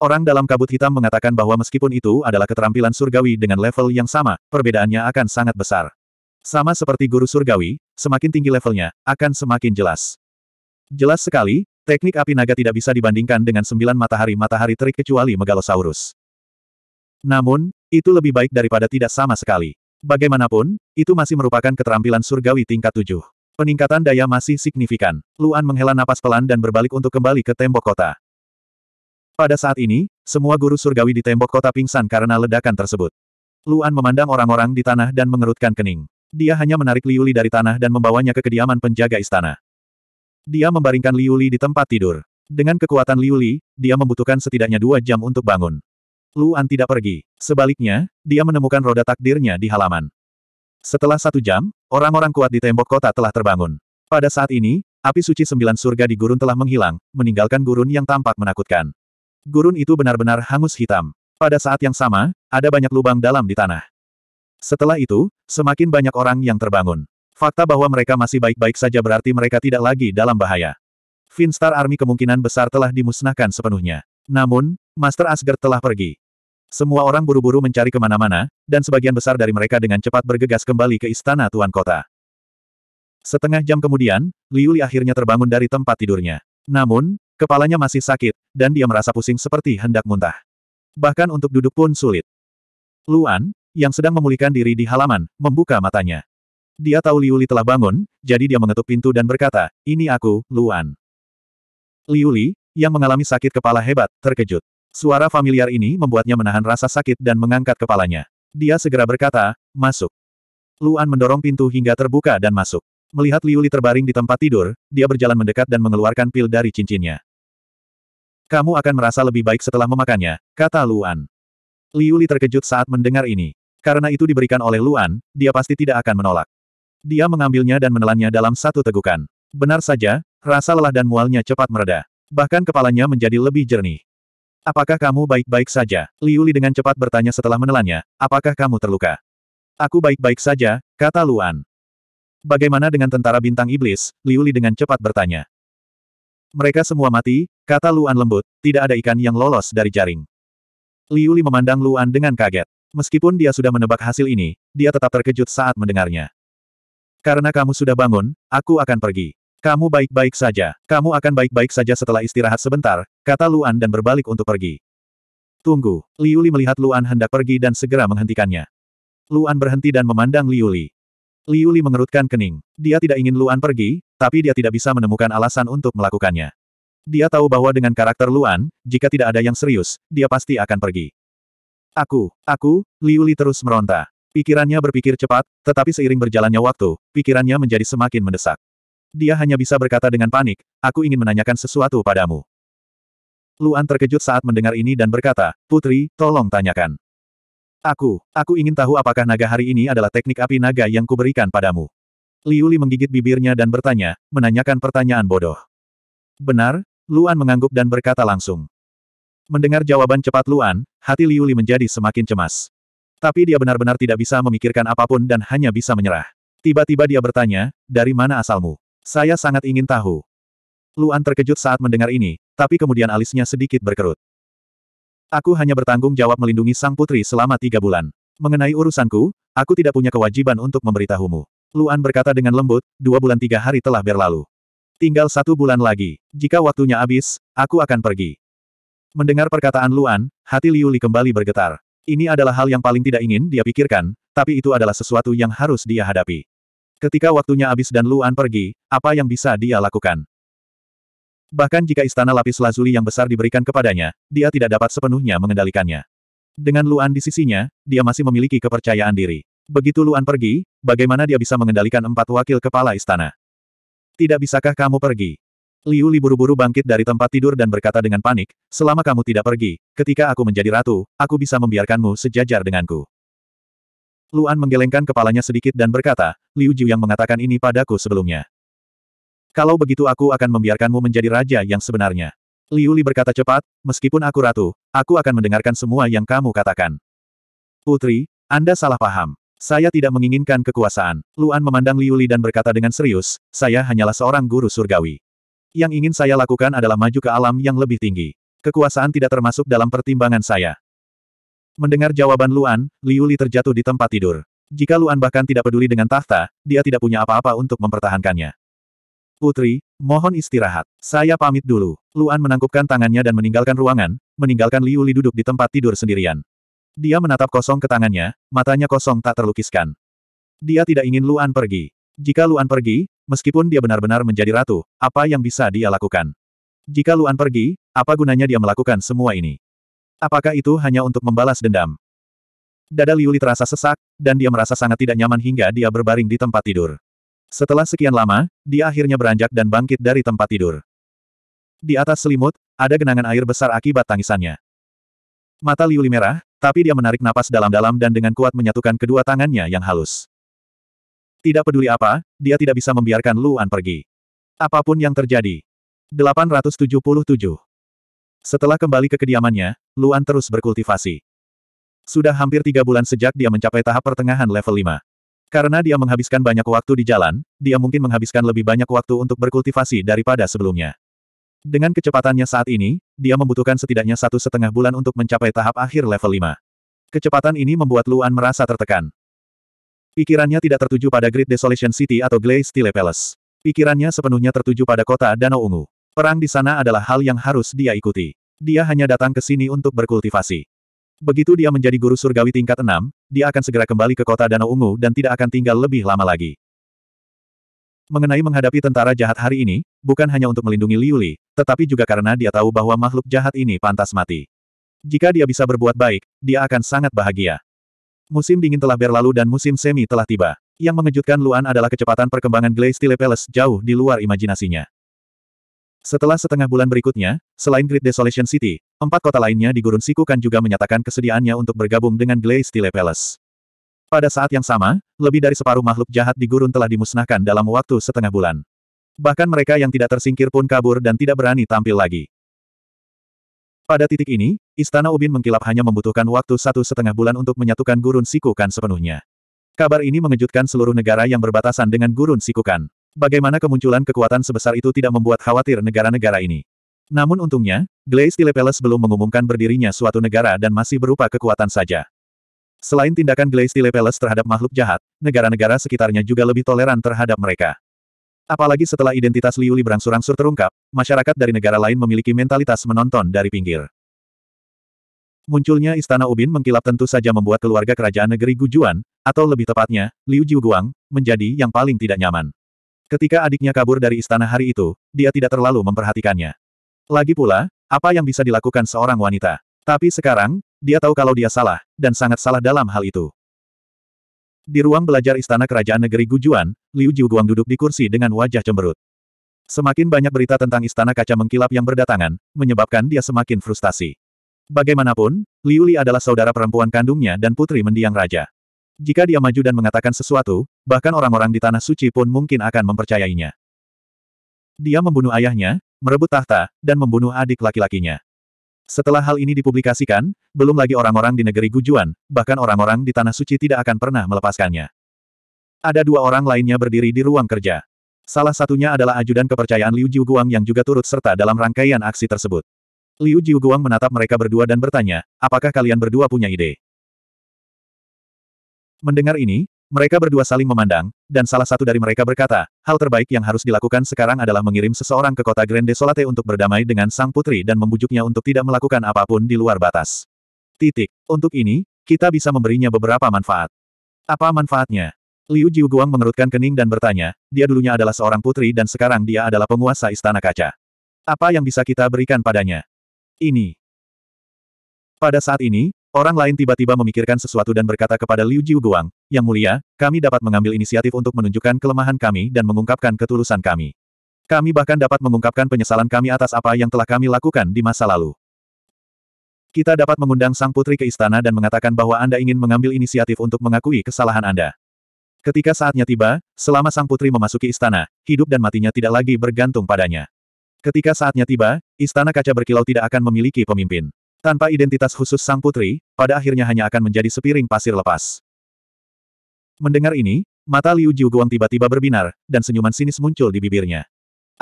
Orang dalam kabut hitam mengatakan bahwa meskipun itu adalah keterampilan surgawi dengan level yang sama, perbedaannya akan sangat besar. Sama seperti guru surgawi, semakin tinggi levelnya, akan semakin jelas. Jelas sekali, teknik api naga tidak bisa dibandingkan dengan sembilan matahari-matahari terik kecuali Megalosaurus. Namun, itu lebih baik daripada tidak sama sekali. Bagaimanapun, itu masih merupakan keterampilan surgawi tingkat tujuh. Peningkatan daya masih signifikan. Luan menghela napas pelan dan berbalik untuk kembali ke tembok kota. Pada saat ini, semua guru surgawi di tembok kota pingsan karena ledakan tersebut. Luan memandang orang-orang di tanah dan mengerutkan kening. Dia hanya menarik Liuli dari tanah dan membawanya ke kediaman penjaga istana. Dia membaringkan Liuli di tempat tidur. Dengan kekuatan Liuli, dia membutuhkan setidaknya dua jam untuk bangun. Luan tidak pergi. Sebaliknya, dia menemukan roda takdirnya di halaman. Setelah satu jam, orang-orang kuat di tembok kota telah terbangun. Pada saat ini, api suci sembilan surga di gurun telah menghilang, meninggalkan gurun yang tampak menakutkan. Gurun itu benar-benar hangus hitam. Pada saat yang sama, ada banyak lubang dalam di tanah. Setelah itu, semakin banyak orang yang terbangun. Fakta bahwa mereka masih baik-baik saja berarti mereka tidak lagi dalam bahaya. Finstar Army kemungkinan besar telah dimusnahkan sepenuhnya. Namun, Master Asgard telah pergi. Semua orang buru-buru mencari kemana-mana, dan sebagian besar dari mereka dengan cepat bergegas kembali ke istana Tuan Kota. Setengah jam kemudian, Liu Li akhirnya terbangun dari tempat tidurnya. Namun, kepalanya masih sakit, dan dia merasa pusing seperti hendak muntah. Bahkan untuk duduk pun sulit. Luan, yang sedang memulihkan diri di halaman, membuka matanya. Dia tahu Liu Li telah bangun, jadi dia mengetuk pintu dan berkata, ini aku, Luan. Liu Li, yang mengalami sakit kepala hebat, terkejut. Suara familiar ini membuatnya menahan rasa sakit dan mengangkat kepalanya. Dia segera berkata, masuk. Luan mendorong pintu hingga terbuka dan masuk. Melihat Liuli terbaring di tempat tidur, dia berjalan mendekat dan mengeluarkan pil dari cincinnya. Kamu akan merasa lebih baik setelah memakannya, kata Luan. Liuli terkejut saat mendengar ini. Karena itu diberikan oleh Luan, dia pasti tidak akan menolak. Dia mengambilnya dan menelannya dalam satu tegukan. Benar saja, rasa lelah dan mualnya cepat mereda. Bahkan kepalanya menjadi lebih jernih. Apakah kamu baik-baik saja? Liu Li dengan cepat bertanya setelah menelannya, apakah kamu terluka? Aku baik-baik saja, kata Luan. Bagaimana dengan tentara bintang iblis? Liu Li dengan cepat bertanya. Mereka semua mati, kata Luan lembut, tidak ada ikan yang lolos dari jaring. Liu Li memandang Luan dengan kaget. Meskipun dia sudah menebak hasil ini, dia tetap terkejut saat mendengarnya. Karena kamu sudah bangun, aku akan pergi. Kamu baik-baik saja. Kamu akan baik-baik saja setelah istirahat sebentar, kata Luan dan berbalik untuk pergi. Tunggu. Liuli melihat Luan hendak pergi dan segera menghentikannya. Luan berhenti dan memandang Liuli. Liuli mengerutkan kening. Dia tidak ingin Luan pergi, tapi dia tidak bisa menemukan alasan untuk melakukannya. Dia tahu bahwa dengan karakter Luan, jika tidak ada yang serius, dia pasti akan pergi. Aku, aku, Liuli terus meronta. Pikirannya berpikir cepat, tetapi seiring berjalannya waktu, pikirannya menjadi semakin mendesak. Dia hanya bisa berkata dengan panik, aku ingin menanyakan sesuatu padamu. Luan terkejut saat mendengar ini dan berkata, Putri, tolong tanyakan. Aku, aku ingin tahu apakah naga hari ini adalah teknik api naga yang kuberikan padamu. Liuli menggigit bibirnya dan bertanya, menanyakan pertanyaan bodoh. Benar? Luan mengangguk dan berkata langsung. Mendengar jawaban cepat Luan, hati Liuli menjadi semakin cemas. Tapi dia benar-benar tidak bisa memikirkan apapun dan hanya bisa menyerah. Tiba-tiba dia bertanya, dari mana asalmu? Saya sangat ingin tahu. Luan terkejut saat mendengar ini, tapi kemudian alisnya sedikit berkerut. Aku hanya bertanggung jawab melindungi sang putri selama tiga bulan. Mengenai urusanku, aku tidak punya kewajiban untuk memberitahumu. Luan berkata dengan lembut, dua bulan tiga hari telah berlalu. Tinggal satu bulan lagi. Jika waktunya habis, aku akan pergi. Mendengar perkataan Luan, hati Liu Li kembali bergetar. Ini adalah hal yang paling tidak ingin dia pikirkan, tapi itu adalah sesuatu yang harus dia hadapi. Ketika waktunya habis dan Luan pergi, apa yang bisa dia lakukan? Bahkan jika istana lapis lazuli yang besar diberikan kepadanya, dia tidak dapat sepenuhnya mengendalikannya. Dengan Luan di sisinya, dia masih memiliki kepercayaan diri. Begitu Luan pergi, bagaimana dia bisa mengendalikan empat wakil kepala istana? Tidak bisakah kamu pergi? Liu Li buru-buru bangkit dari tempat tidur dan berkata dengan panik, selama kamu tidak pergi, ketika aku menjadi ratu, aku bisa membiarkanmu sejajar denganku. Luan menggelengkan kepalanya sedikit dan berkata, Liu Jiu yang mengatakan ini padaku sebelumnya. Kalau begitu aku akan membiarkanmu menjadi raja yang sebenarnya. Liu Li berkata cepat, meskipun aku ratu, aku akan mendengarkan semua yang kamu katakan. Putri, Anda salah paham. Saya tidak menginginkan kekuasaan. Luan memandang Liu Li dan berkata dengan serius, saya hanyalah seorang guru surgawi. Yang ingin saya lakukan adalah maju ke alam yang lebih tinggi. Kekuasaan tidak termasuk dalam pertimbangan saya. Mendengar jawaban Luan, Liu Li terjatuh di tempat tidur. Jika Luan bahkan tidak peduli dengan tahta, dia tidak punya apa-apa untuk mempertahankannya. Putri, mohon istirahat. Saya pamit dulu. Luan menangkupkan tangannya dan meninggalkan ruangan, meninggalkan Liu Li duduk di tempat tidur sendirian. Dia menatap kosong ke tangannya, matanya kosong tak terlukiskan. Dia tidak ingin Luan pergi. Jika Luan pergi, meskipun dia benar-benar menjadi ratu, apa yang bisa dia lakukan? Jika Luan pergi, apa gunanya dia melakukan semua ini? Apakah itu hanya untuk membalas dendam? Dada Liuli terasa sesak, dan dia merasa sangat tidak nyaman hingga dia berbaring di tempat tidur. Setelah sekian lama, dia akhirnya beranjak dan bangkit dari tempat tidur. Di atas selimut, ada genangan air besar akibat tangisannya. Mata Liuli merah, tapi dia menarik napas dalam-dalam dan dengan kuat menyatukan kedua tangannya yang halus. Tidak peduli apa, dia tidak bisa membiarkan Luan pergi. Apapun yang terjadi. 877 setelah kembali ke kediamannya, Luan terus berkultivasi. Sudah hampir tiga bulan sejak dia mencapai tahap pertengahan level 5. Karena dia menghabiskan banyak waktu di jalan, dia mungkin menghabiskan lebih banyak waktu untuk berkultivasi daripada sebelumnya. Dengan kecepatannya saat ini, dia membutuhkan setidaknya satu setengah bulan untuk mencapai tahap akhir level 5. Kecepatan ini membuat Luan merasa tertekan. Pikirannya tidak tertuju pada Great Desolation City atau Glaze Tile Palace. Pikirannya sepenuhnya tertuju pada kota Danau Ungu. Perang di sana adalah hal yang harus dia ikuti. Dia hanya datang ke sini untuk berkultivasi. Begitu dia menjadi guru surgawi tingkat 6, dia akan segera kembali ke kota Danau Ungu dan tidak akan tinggal lebih lama lagi. Mengenai menghadapi tentara jahat hari ini, bukan hanya untuk melindungi Liuli, tetapi juga karena dia tahu bahwa makhluk jahat ini pantas mati. Jika dia bisa berbuat baik, dia akan sangat bahagia. Musim dingin telah berlalu dan musim semi telah tiba. Yang mengejutkan Luan adalah kecepatan perkembangan Glace Palace jauh di luar imajinasinya. Setelah setengah bulan berikutnya, selain Great Desolation City, empat kota lainnya di Gurun Sikukan juga menyatakan kesediaannya untuk bergabung dengan Glaze Palace. Pada saat yang sama, lebih dari separuh makhluk jahat di gurun telah dimusnahkan dalam waktu setengah bulan. Bahkan mereka yang tidak tersingkir pun kabur dan tidak berani tampil lagi. Pada titik ini, Istana Ubin mengkilap hanya membutuhkan waktu satu setengah bulan untuk menyatukan gurun Sikukan sepenuhnya. Kabar ini mengejutkan seluruh negara yang berbatasan dengan gurun Sikukan. Bagaimana kemunculan kekuatan sebesar itu tidak membuat khawatir negara-negara ini. Namun untungnya, Glaze Tile belum mengumumkan berdirinya suatu negara dan masih berupa kekuatan saja. Selain tindakan Glaze Tile terhadap makhluk jahat, negara-negara sekitarnya juga lebih toleran terhadap mereka. Apalagi setelah identitas Liu Li berangsur-angsur terungkap, masyarakat dari negara lain memiliki mentalitas menonton dari pinggir. Munculnya Istana Ubin mengkilap tentu saja membuat keluarga kerajaan negeri Gujuan, atau lebih tepatnya, Liu Jiuguang, menjadi yang paling tidak nyaman. Ketika adiknya kabur dari istana hari itu, dia tidak terlalu memperhatikannya. Lagi pula, apa yang bisa dilakukan seorang wanita? Tapi sekarang, dia tahu kalau dia salah, dan sangat salah dalam hal itu. Di ruang belajar istana kerajaan negeri Gujuan, Liu Jiuguang duduk di kursi dengan wajah cemberut. Semakin banyak berita tentang istana kaca mengkilap yang berdatangan, menyebabkan dia semakin frustasi. Bagaimanapun, Liu Li adalah saudara perempuan kandungnya dan putri mendiang raja. Jika dia maju dan mengatakan sesuatu, bahkan orang-orang di Tanah Suci pun mungkin akan mempercayainya. Dia membunuh ayahnya, merebut tahta, dan membunuh adik laki-lakinya. Setelah hal ini dipublikasikan, belum lagi orang-orang di negeri Gujuan, bahkan orang-orang di Tanah Suci tidak akan pernah melepaskannya. Ada dua orang lainnya berdiri di ruang kerja. Salah satunya adalah ajudan kepercayaan Liu Jiuguang yang juga turut serta dalam rangkaian aksi tersebut. Liu Jiuguang menatap mereka berdua dan bertanya, apakah kalian berdua punya ide? Mendengar ini, mereka berdua saling memandang, dan salah satu dari mereka berkata, hal terbaik yang harus dilakukan sekarang adalah mengirim seseorang ke kota Grand Desolate untuk berdamai dengan sang putri dan membujuknya untuk tidak melakukan apapun di luar batas. Titik. Untuk ini, kita bisa memberinya beberapa manfaat. Apa manfaatnya? Liu Jiuguang mengerutkan kening dan bertanya, dia dulunya adalah seorang putri dan sekarang dia adalah penguasa istana kaca. Apa yang bisa kita berikan padanya? Ini. Pada saat ini, Orang lain tiba-tiba memikirkan sesuatu dan berkata kepada Liu Jiuguang, Yang mulia, kami dapat mengambil inisiatif untuk menunjukkan kelemahan kami dan mengungkapkan ketulusan kami. Kami bahkan dapat mengungkapkan penyesalan kami atas apa yang telah kami lakukan di masa lalu. Kita dapat mengundang sang putri ke istana dan mengatakan bahwa Anda ingin mengambil inisiatif untuk mengakui kesalahan Anda. Ketika saatnya tiba, selama sang putri memasuki istana, hidup dan matinya tidak lagi bergantung padanya. Ketika saatnya tiba, istana kaca berkilau tidak akan memiliki pemimpin. Tanpa identitas khusus sang putri, pada akhirnya hanya akan menjadi sepiring pasir lepas. Mendengar ini, mata Liu Jiuguang tiba-tiba berbinar, dan senyuman sinis muncul di bibirnya.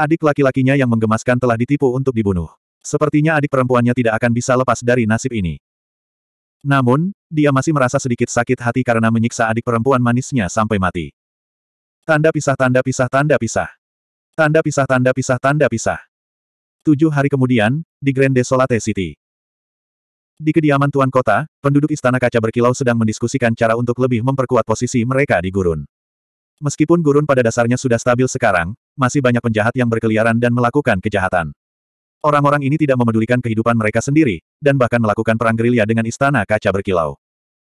Adik laki-lakinya yang menggemaskan telah ditipu untuk dibunuh. Sepertinya adik perempuannya tidak akan bisa lepas dari nasib ini. Namun, dia masih merasa sedikit sakit hati karena menyiksa adik perempuan manisnya sampai mati. Tanda pisah tanda pisah tanda pisah. Tanda pisah tanda pisah tanda pisah. Tujuh hari kemudian, di Grand Desolate City. Di kediaman Tuan Kota, penduduk Istana Kaca Berkilau sedang mendiskusikan cara untuk lebih memperkuat posisi mereka di gurun. Meskipun gurun pada dasarnya sudah stabil sekarang, masih banyak penjahat yang berkeliaran dan melakukan kejahatan. Orang-orang ini tidak memedulikan kehidupan mereka sendiri, dan bahkan melakukan perang gerilya dengan Istana Kaca Berkilau.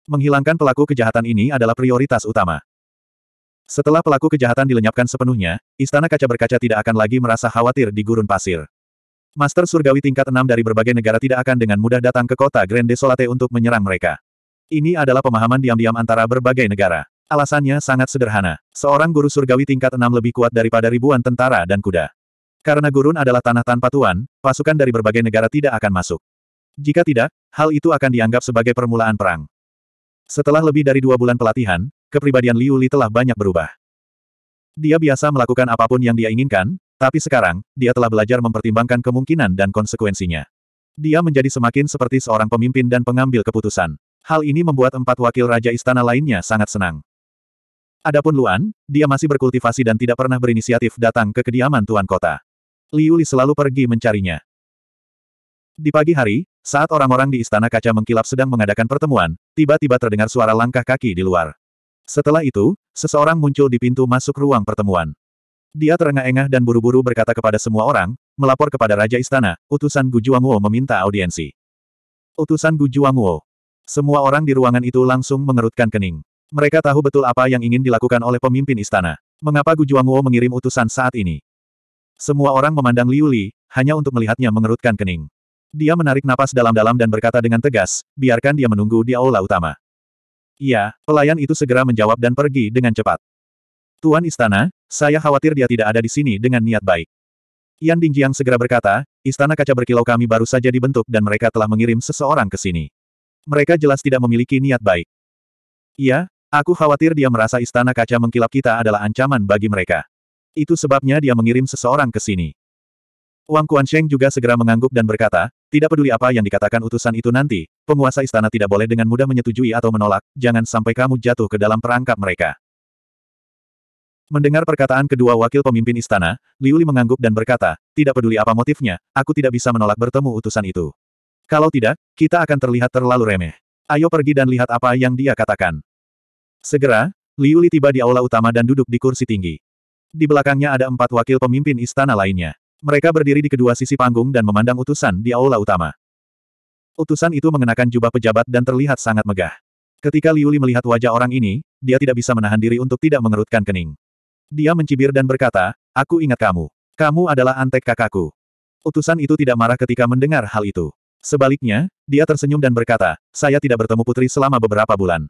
Menghilangkan pelaku kejahatan ini adalah prioritas utama. Setelah pelaku kejahatan dilenyapkan sepenuhnya, Istana Kaca Berkaca tidak akan lagi merasa khawatir di gurun pasir. Master surgawi tingkat enam dari berbagai negara tidak akan dengan mudah datang ke kota Grand Desolate untuk menyerang mereka. Ini adalah pemahaman diam-diam antara berbagai negara. Alasannya sangat sederhana. Seorang guru surgawi tingkat enam lebih kuat daripada ribuan tentara dan kuda. Karena gurun adalah tanah tanpa tuan, pasukan dari berbagai negara tidak akan masuk. Jika tidak, hal itu akan dianggap sebagai permulaan perang. Setelah lebih dari dua bulan pelatihan, kepribadian Liu Li telah banyak berubah. Dia biasa melakukan apapun yang dia inginkan, tapi sekarang, dia telah belajar mempertimbangkan kemungkinan dan konsekuensinya. Dia menjadi semakin seperti seorang pemimpin dan pengambil keputusan. Hal ini membuat empat wakil raja istana lainnya sangat senang. Adapun Luan, dia masih berkultivasi dan tidak pernah berinisiatif datang ke kediaman tuan kota. Liu Li selalu pergi mencarinya. Di pagi hari, saat orang-orang di istana kaca mengkilap sedang mengadakan pertemuan, tiba-tiba terdengar suara langkah kaki di luar. Setelah itu, seseorang muncul di pintu masuk ruang pertemuan. Dia terengah-engah dan buru-buru berkata kepada semua orang, melapor kepada Raja Istana, utusan Gu Juanguo meminta audiensi. Utusan Gu Juanguo. Semua orang di ruangan itu langsung mengerutkan kening. Mereka tahu betul apa yang ingin dilakukan oleh pemimpin istana. Mengapa Gu Juanguo mengirim utusan saat ini? Semua orang memandang Liu Li, hanya untuk melihatnya mengerutkan kening. Dia menarik napas dalam-dalam dan berkata dengan tegas, biarkan dia menunggu di aula utama. Iya, pelayan itu segera menjawab dan pergi dengan cepat. Tuan Istana, saya khawatir dia tidak ada di sini dengan niat baik. Yan Dingjiang segera berkata, istana kaca berkilau kami baru saja dibentuk dan mereka telah mengirim seseorang ke sini. Mereka jelas tidak memiliki niat baik. Iya, aku khawatir dia merasa istana kaca mengkilap kita adalah ancaman bagi mereka. Itu sebabnya dia mengirim seseorang ke sini. Wang Kuansheng juga segera mengangguk dan berkata, tidak peduli apa yang dikatakan utusan itu nanti, penguasa istana tidak boleh dengan mudah menyetujui atau menolak, jangan sampai kamu jatuh ke dalam perangkap mereka. Mendengar perkataan kedua wakil pemimpin istana, Liu Li mengangguk dan berkata, tidak peduli apa motifnya, aku tidak bisa menolak bertemu utusan itu. Kalau tidak, kita akan terlihat terlalu remeh. Ayo pergi dan lihat apa yang dia katakan. Segera, Liu Li tiba di aula utama dan duduk di kursi tinggi. Di belakangnya ada empat wakil pemimpin istana lainnya. Mereka berdiri di kedua sisi panggung dan memandang utusan di aula utama. Utusan itu mengenakan jubah pejabat dan terlihat sangat megah. Ketika Liuli melihat wajah orang ini, dia tidak bisa menahan diri untuk tidak mengerutkan kening. Dia mencibir dan berkata, aku ingat kamu. Kamu adalah antek kakakku. Utusan itu tidak marah ketika mendengar hal itu. Sebaliknya, dia tersenyum dan berkata, saya tidak bertemu putri selama beberapa bulan.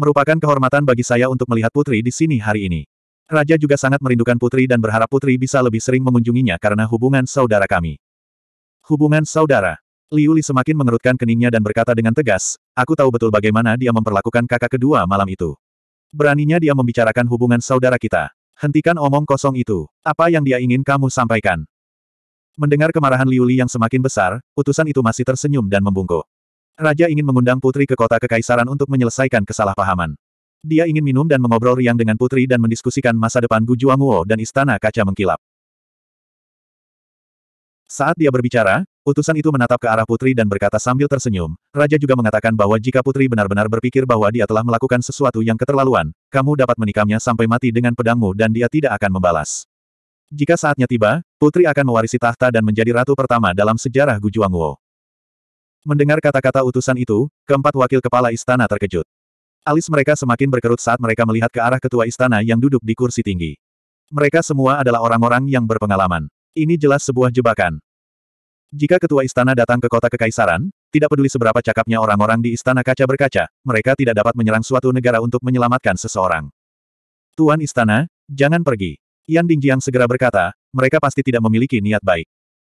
Merupakan kehormatan bagi saya untuk melihat putri di sini hari ini. Raja juga sangat merindukan putri dan berharap putri bisa lebih sering mengunjunginya karena hubungan saudara kami. Hubungan saudara. Liu Li semakin mengerutkan keningnya dan berkata dengan tegas, aku tahu betul bagaimana dia memperlakukan kakak kedua malam itu. Beraninya dia membicarakan hubungan saudara kita. Hentikan omong kosong itu. Apa yang dia ingin kamu sampaikan? Mendengar kemarahan Liu Li yang semakin besar, utusan itu masih tersenyum dan membungkuk. Raja ingin mengundang putri ke kota kekaisaran untuk menyelesaikan kesalahpahaman. Dia ingin minum dan mengobrol riang dengan putri dan mendiskusikan masa depan Gu Juanguo dan istana kaca mengkilap. Saat dia berbicara, utusan itu menatap ke arah putri dan berkata sambil tersenyum, Raja juga mengatakan bahwa jika putri benar-benar berpikir bahwa dia telah melakukan sesuatu yang keterlaluan, kamu dapat menikamnya sampai mati dengan pedangmu dan dia tidak akan membalas. Jika saatnya tiba, putri akan mewarisi tahta dan menjadi ratu pertama dalam sejarah Gujuangwo. Mendengar kata-kata utusan itu, keempat wakil kepala istana terkejut. Alis mereka semakin berkerut saat mereka melihat ke arah ketua istana yang duduk di kursi tinggi. Mereka semua adalah orang-orang yang berpengalaman. Ini jelas sebuah jebakan. Jika ketua istana datang ke kota kekaisaran, tidak peduli seberapa cakapnya orang-orang di istana kaca berkaca, mereka tidak dapat menyerang suatu negara untuk menyelamatkan seseorang. Tuan istana, jangan pergi. Yan Dingjiang segera berkata, mereka pasti tidak memiliki niat baik.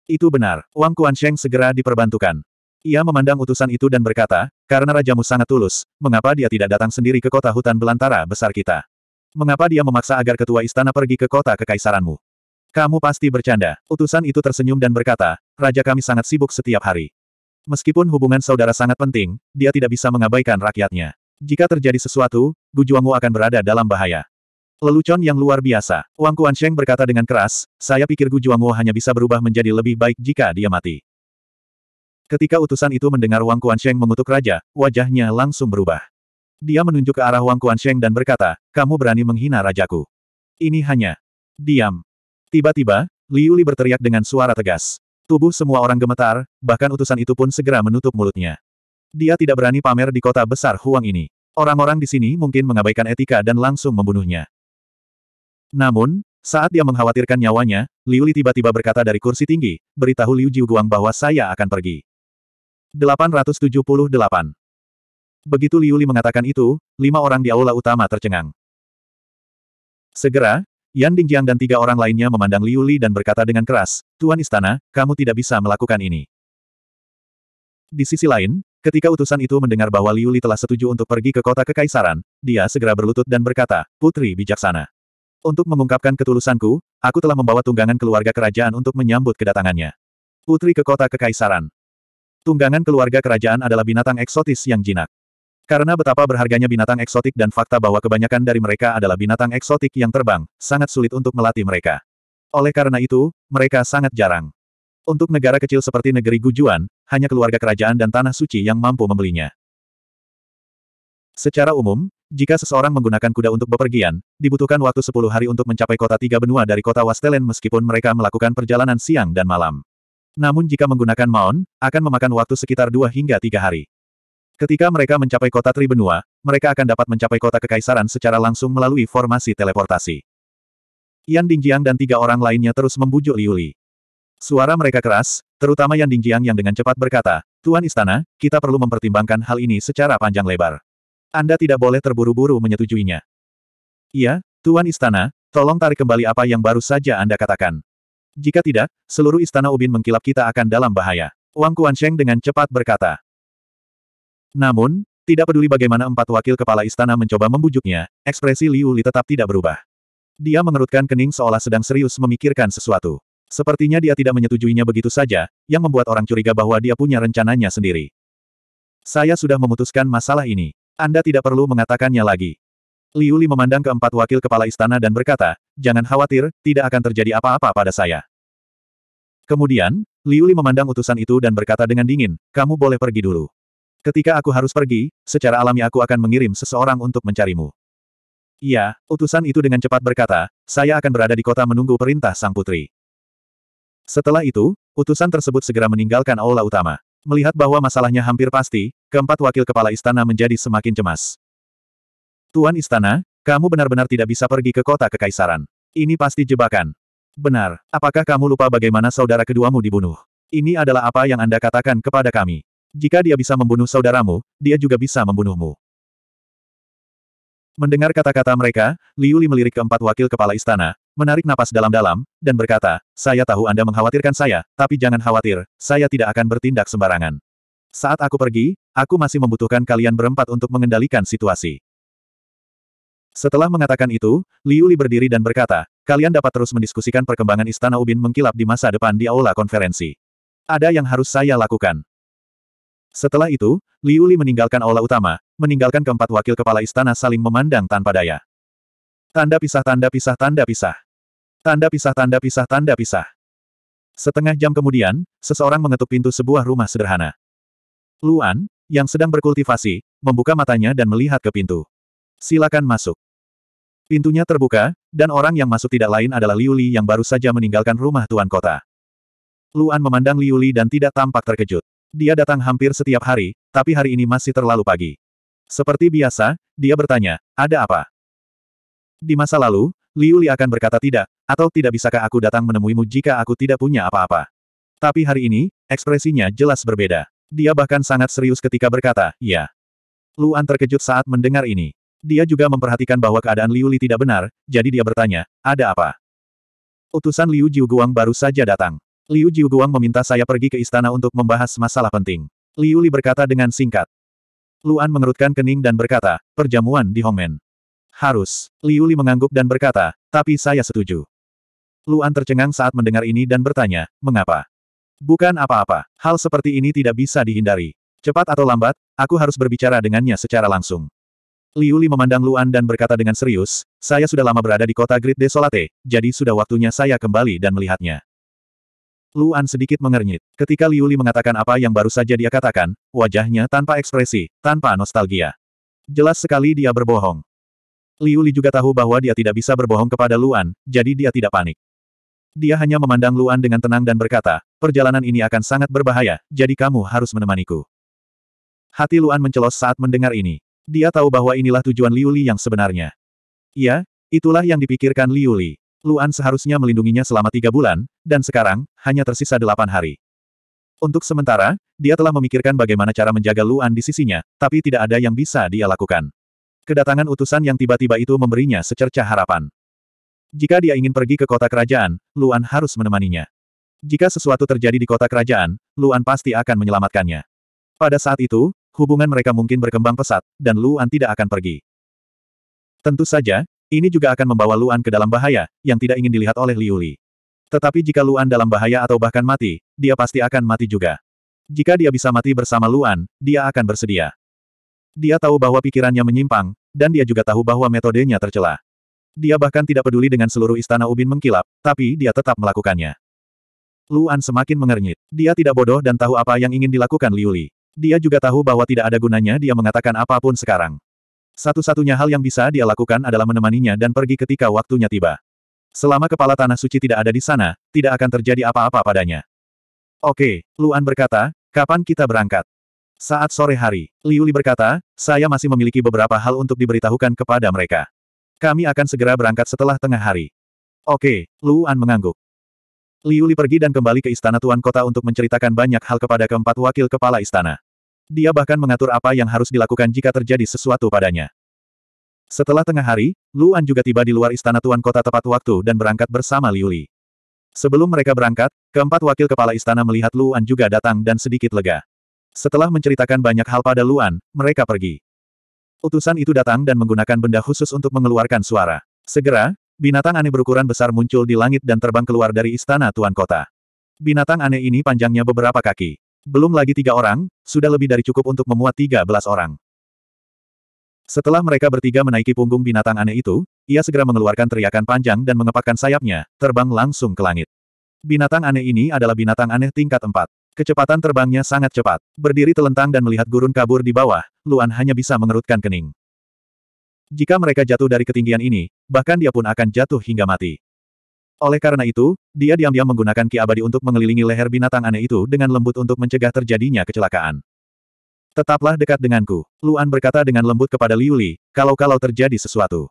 Itu benar, Wang Kuansheng segera diperbantukan. Ia memandang utusan itu dan berkata, karena rajamu sangat tulus, mengapa dia tidak datang sendiri ke kota hutan belantara besar kita? Mengapa dia memaksa agar ketua istana pergi ke kota kekaisaranmu? Kamu pasti bercanda. Utusan itu tersenyum dan berkata, Raja kami sangat sibuk setiap hari. Meskipun hubungan saudara sangat penting, dia tidak bisa mengabaikan rakyatnya. Jika terjadi sesuatu, Gu akan berada dalam bahaya. Lelucon yang luar biasa. Wang Kuansheng berkata dengan keras, saya pikir Gu hanya bisa berubah menjadi lebih baik jika dia mati. Ketika utusan itu mendengar Wang Kuansheng mengutuk raja, wajahnya langsung berubah. Dia menunjuk ke arah Wang Kuansheng dan berkata, kamu berani menghina rajaku. Ini hanya. Diam. Tiba-tiba, Liu Li berteriak dengan suara tegas. Tubuh semua orang gemetar, bahkan utusan itu pun segera menutup mulutnya. Dia tidak berani pamer di kota besar Huang ini. Orang-orang di sini mungkin mengabaikan etika dan langsung membunuhnya. Namun, saat dia mengkhawatirkan nyawanya, Liu Li tiba-tiba berkata dari kursi tinggi, beritahu Liu Jiuguang bahwa saya akan pergi. 878 Begitu Liu Li mengatakan itu, lima orang di aula utama tercengang. Segera, Yan Dingjiang dan tiga orang lainnya memandang Liu Li dan berkata dengan keras, Tuan Istana, kamu tidak bisa melakukan ini. Di sisi lain, ketika utusan itu mendengar bahwa Liu Li telah setuju untuk pergi ke kota kekaisaran, dia segera berlutut dan berkata, Putri bijaksana. Untuk mengungkapkan ketulusanku, aku telah membawa tunggangan keluarga kerajaan untuk menyambut kedatangannya. Putri ke kota kekaisaran. Tunggangan keluarga kerajaan adalah binatang eksotis yang jinak. Karena betapa berharganya binatang eksotik dan fakta bahwa kebanyakan dari mereka adalah binatang eksotik yang terbang, sangat sulit untuk melatih mereka. Oleh karena itu, mereka sangat jarang. Untuk negara kecil seperti negeri Gujuan, hanya keluarga kerajaan dan tanah suci yang mampu membelinya. Secara umum, jika seseorang menggunakan kuda untuk bepergian, dibutuhkan waktu 10 hari untuk mencapai kota tiga benua dari kota Wastelen meskipun mereka melakukan perjalanan siang dan malam. Namun jika menggunakan maun, akan memakan waktu sekitar dua hingga tiga hari. Ketika mereka mencapai kota Tribenua, mereka akan dapat mencapai kota kekaisaran secara langsung melalui formasi teleportasi. Yan Dingjiang dan tiga orang lainnya terus membujuk Liuli. Suara mereka keras, terutama Yan Dingjiang yang dengan cepat berkata, Tuan Istana, kita perlu mempertimbangkan hal ini secara panjang lebar. Anda tidak boleh terburu-buru menyetujuinya. Iya, Tuan Istana, tolong tarik kembali apa yang baru saja Anda katakan. Jika tidak, seluruh Istana Ubin mengkilap kita akan dalam bahaya. Wang Kuansheng dengan cepat berkata. Namun, tidak peduli bagaimana empat wakil kepala istana mencoba membujuknya, ekspresi Liu Li tetap tidak berubah. Dia mengerutkan kening seolah sedang serius memikirkan sesuatu. Sepertinya dia tidak menyetujuinya begitu saja, yang membuat orang curiga bahwa dia punya rencananya sendiri. Saya sudah memutuskan masalah ini. Anda tidak perlu mengatakannya lagi. Liu Li memandang keempat wakil kepala istana dan berkata, jangan khawatir, tidak akan terjadi apa-apa pada saya. Kemudian, Liu Li memandang utusan itu dan berkata dengan dingin, kamu boleh pergi dulu. Ketika aku harus pergi, secara alami aku akan mengirim seseorang untuk mencarimu. Iya, utusan itu dengan cepat berkata, saya akan berada di kota menunggu perintah sang putri. Setelah itu, utusan tersebut segera meninggalkan aula utama. Melihat bahwa masalahnya hampir pasti, keempat wakil kepala istana menjadi semakin cemas. Tuan istana, kamu benar-benar tidak bisa pergi ke kota kekaisaran. Ini pasti jebakan. Benar, apakah kamu lupa bagaimana saudara keduamu dibunuh? Ini adalah apa yang Anda katakan kepada kami. Jika dia bisa membunuh saudaramu, dia juga bisa membunuhmu. Mendengar kata-kata mereka, Liu Li melirik keempat wakil kepala istana, menarik napas dalam-dalam, dan berkata, Saya tahu Anda mengkhawatirkan saya, tapi jangan khawatir, saya tidak akan bertindak sembarangan. Saat aku pergi, aku masih membutuhkan kalian berempat untuk mengendalikan situasi. Setelah mengatakan itu, Liu Li berdiri dan berkata, kalian dapat terus mendiskusikan perkembangan Istana Ubin mengkilap di masa depan di aula konferensi. Ada yang harus saya lakukan. Setelah itu, Liu Li meninggalkan aula utama, meninggalkan keempat wakil kepala istana saling memandang tanpa daya. Tanda pisah tanda pisah tanda pisah. Tanda pisah tanda pisah tanda pisah. Setengah jam kemudian, seseorang mengetuk pintu sebuah rumah sederhana. Luan, yang sedang berkultivasi, membuka matanya dan melihat ke pintu. Silakan masuk. Pintunya terbuka, dan orang yang masuk tidak lain adalah Liuli yang baru saja meninggalkan rumah tuan kota. Luan memandang Liuli dan tidak tampak terkejut. Dia datang hampir setiap hari, tapi hari ini masih terlalu pagi. Seperti biasa, dia bertanya, ada apa? Di masa lalu, Liu Li akan berkata tidak, atau tidak bisakah aku datang menemuimu jika aku tidak punya apa-apa. Tapi hari ini, ekspresinya jelas berbeda. Dia bahkan sangat serius ketika berkata, ya. Luan terkejut saat mendengar ini. Dia juga memperhatikan bahwa keadaan Liu Li tidak benar, jadi dia bertanya, ada apa? Utusan Liu Jiuguang baru saja datang. Liu Jiuguang meminta saya pergi ke istana untuk membahas masalah penting. Liu Li berkata dengan singkat. Luan mengerutkan kening dan berkata, perjamuan di Hongmen. Harus. Liu Li mengangguk dan berkata, tapi saya setuju. Luan tercengang saat mendengar ini dan bertanya, mengapa? Bukan apa-apa, hal seperti ini tidak bisa dihindari. Cepat atau lambat, aku harus berbicara dengannya secara langsung. Liu Li memandang Luan dan berkata dengan serius, saya sudah lama berada di kota Great Desolate, jadi sudah waktunya saya kembali dan melihatnya. Luan sedikit mengernyit. Ketika Liu Li mengatakan apa yang baru saja dia katakan, wajahnya tanpa ekspresi, tanpa nostalgia. Jelas sekali dia berbohong. Liu Li juga tahu bahwa dia tidak bisa berbohong kepada Luan, jadi dia tidak panik. Dia hanya memandang Luan dengan tenang dan berkata, perjalanan ini akan sangat berbahaya, jadi kamu harus menemaniku. Hati Luan mencelos saat mendengar ini. Dia tahu bahwa inilah tujuan Liu Li yang sebenarnya. Ya, itulah yang dipikirkan Liu Li. Luan seharusnya melindunginya selama tiga bulan, dan sekarang, hanya tersisa delapan hari. Untuk sementara, dia telah memikirkan bagaimana cara menjaga Luan di sisinya, tapi tidak ada yang bisa dia lakukan. Kedatangan utusan yang tiba-tiba itu memberinya secercah harapan. Jika dia ingin pergi ke kota kerajaan, Luan harus menemaninya. Jika sesuatu terjadi di kota kerajaan, Luan pasti akan menyelamatkannya. Pada saat itu, hubungan mereka mungkin berkembang pesat, dan Luan tidak akan pergi. Tentu saja, ini juga akan membawa Luan ke dalam bahaya, yang tidak ingin dilihat oleh Liu Li. Tetapi jika Luan dalam bahaya atau bahkan mati, dia pasti akan mati juga. Jika dia bisa mati bersama Luan, dia akan bersedia. Dia tahu bahwa pikirannya menyimpang, dan dia juga tahu bahwa metodenya tercela. Dia bahkan tidak peduli dengan seluruh istana Ubin mengkilap, tapi dia tetap melakukannya. Luan semakin mengernyit. Dia tidak bodoh dan tahu apa yang ingin dilakukan Liuli. Li. Dia juga tahu bahwa tidak ada gunanya dia mengatakan apapun sekarang. Satu-satunya hal yang bisa dia lakukan adalah menemaninya dan pergi ketika waktunya tiba. Selama kepala tanah suci tidak ada di sana, tidak akan terjadi apa-apa padanya. Oke, Luan berkata, kapan kita berangkat? Saat sore hari, Liu Li berkata, saya masih memiliki beberapa hal untuk diberitahukan kepada mereka. Kami akan segera berangkat setelah tengah hari. Oke, Luan mengangguk. Liu Li pergi dan kembali ke istana Tuan Kota untuk menceritakan banyak hal kepada keempat wakil kepala istana. Dia bahkan mengatur apa yang harus dilakukan jika terjadi sesuatu padanya. Setelah tengah hari, Luan juga tiba di luar istana Tuan Kota tepat waktu dan berangkat bersama Liu Li. Sebelum mereka berangkat, keempat wakil kepala istana melihat Luan juga datang dan sedikit lega. Setelah menceritakan banyak hal pada Luan, mereka pergi. Utusan itu datang dan menggunakan benda khusus untuk mengeluarkan suara. Segera, binatang aneh berukuran besar muncul di langit dan terbang keluar dari istana Tuan Kota. Binatang aneh ini panjangnya beberapa kaki. Belum lagi tiga orang, sudah lebih dari cukup untuk memuat tiga belas orang. Setelah mereka bertiga menaiki punggung binatang aneh itu, ia segera mengeluarkan teriakan panjang dan mengepakkan sayapnya, terbang langsung ke langit. Binatang aneh ini adalah binatang aneh tingkat empat. Kecepatan terbangnya sangat cepat. Berdiri telentang dan melihat gurun kabur di bawah, Luan hanya bisa mengerutkan kening. Jika mereka jatuh dari ketinggian ini, bahkan dia pun akan jatuh hingga mati. Oleh karena itu, dia diam-diam menggunakan ki abadi untuk mengelilingi leher binatang aneh itu dengan lembut untuk mencegah terjadinya kecelakaan. Tetaplah dekat denganku, Luan berkata dengan lembut kepada Liuli. kalau-kalau terjadi sesuatu.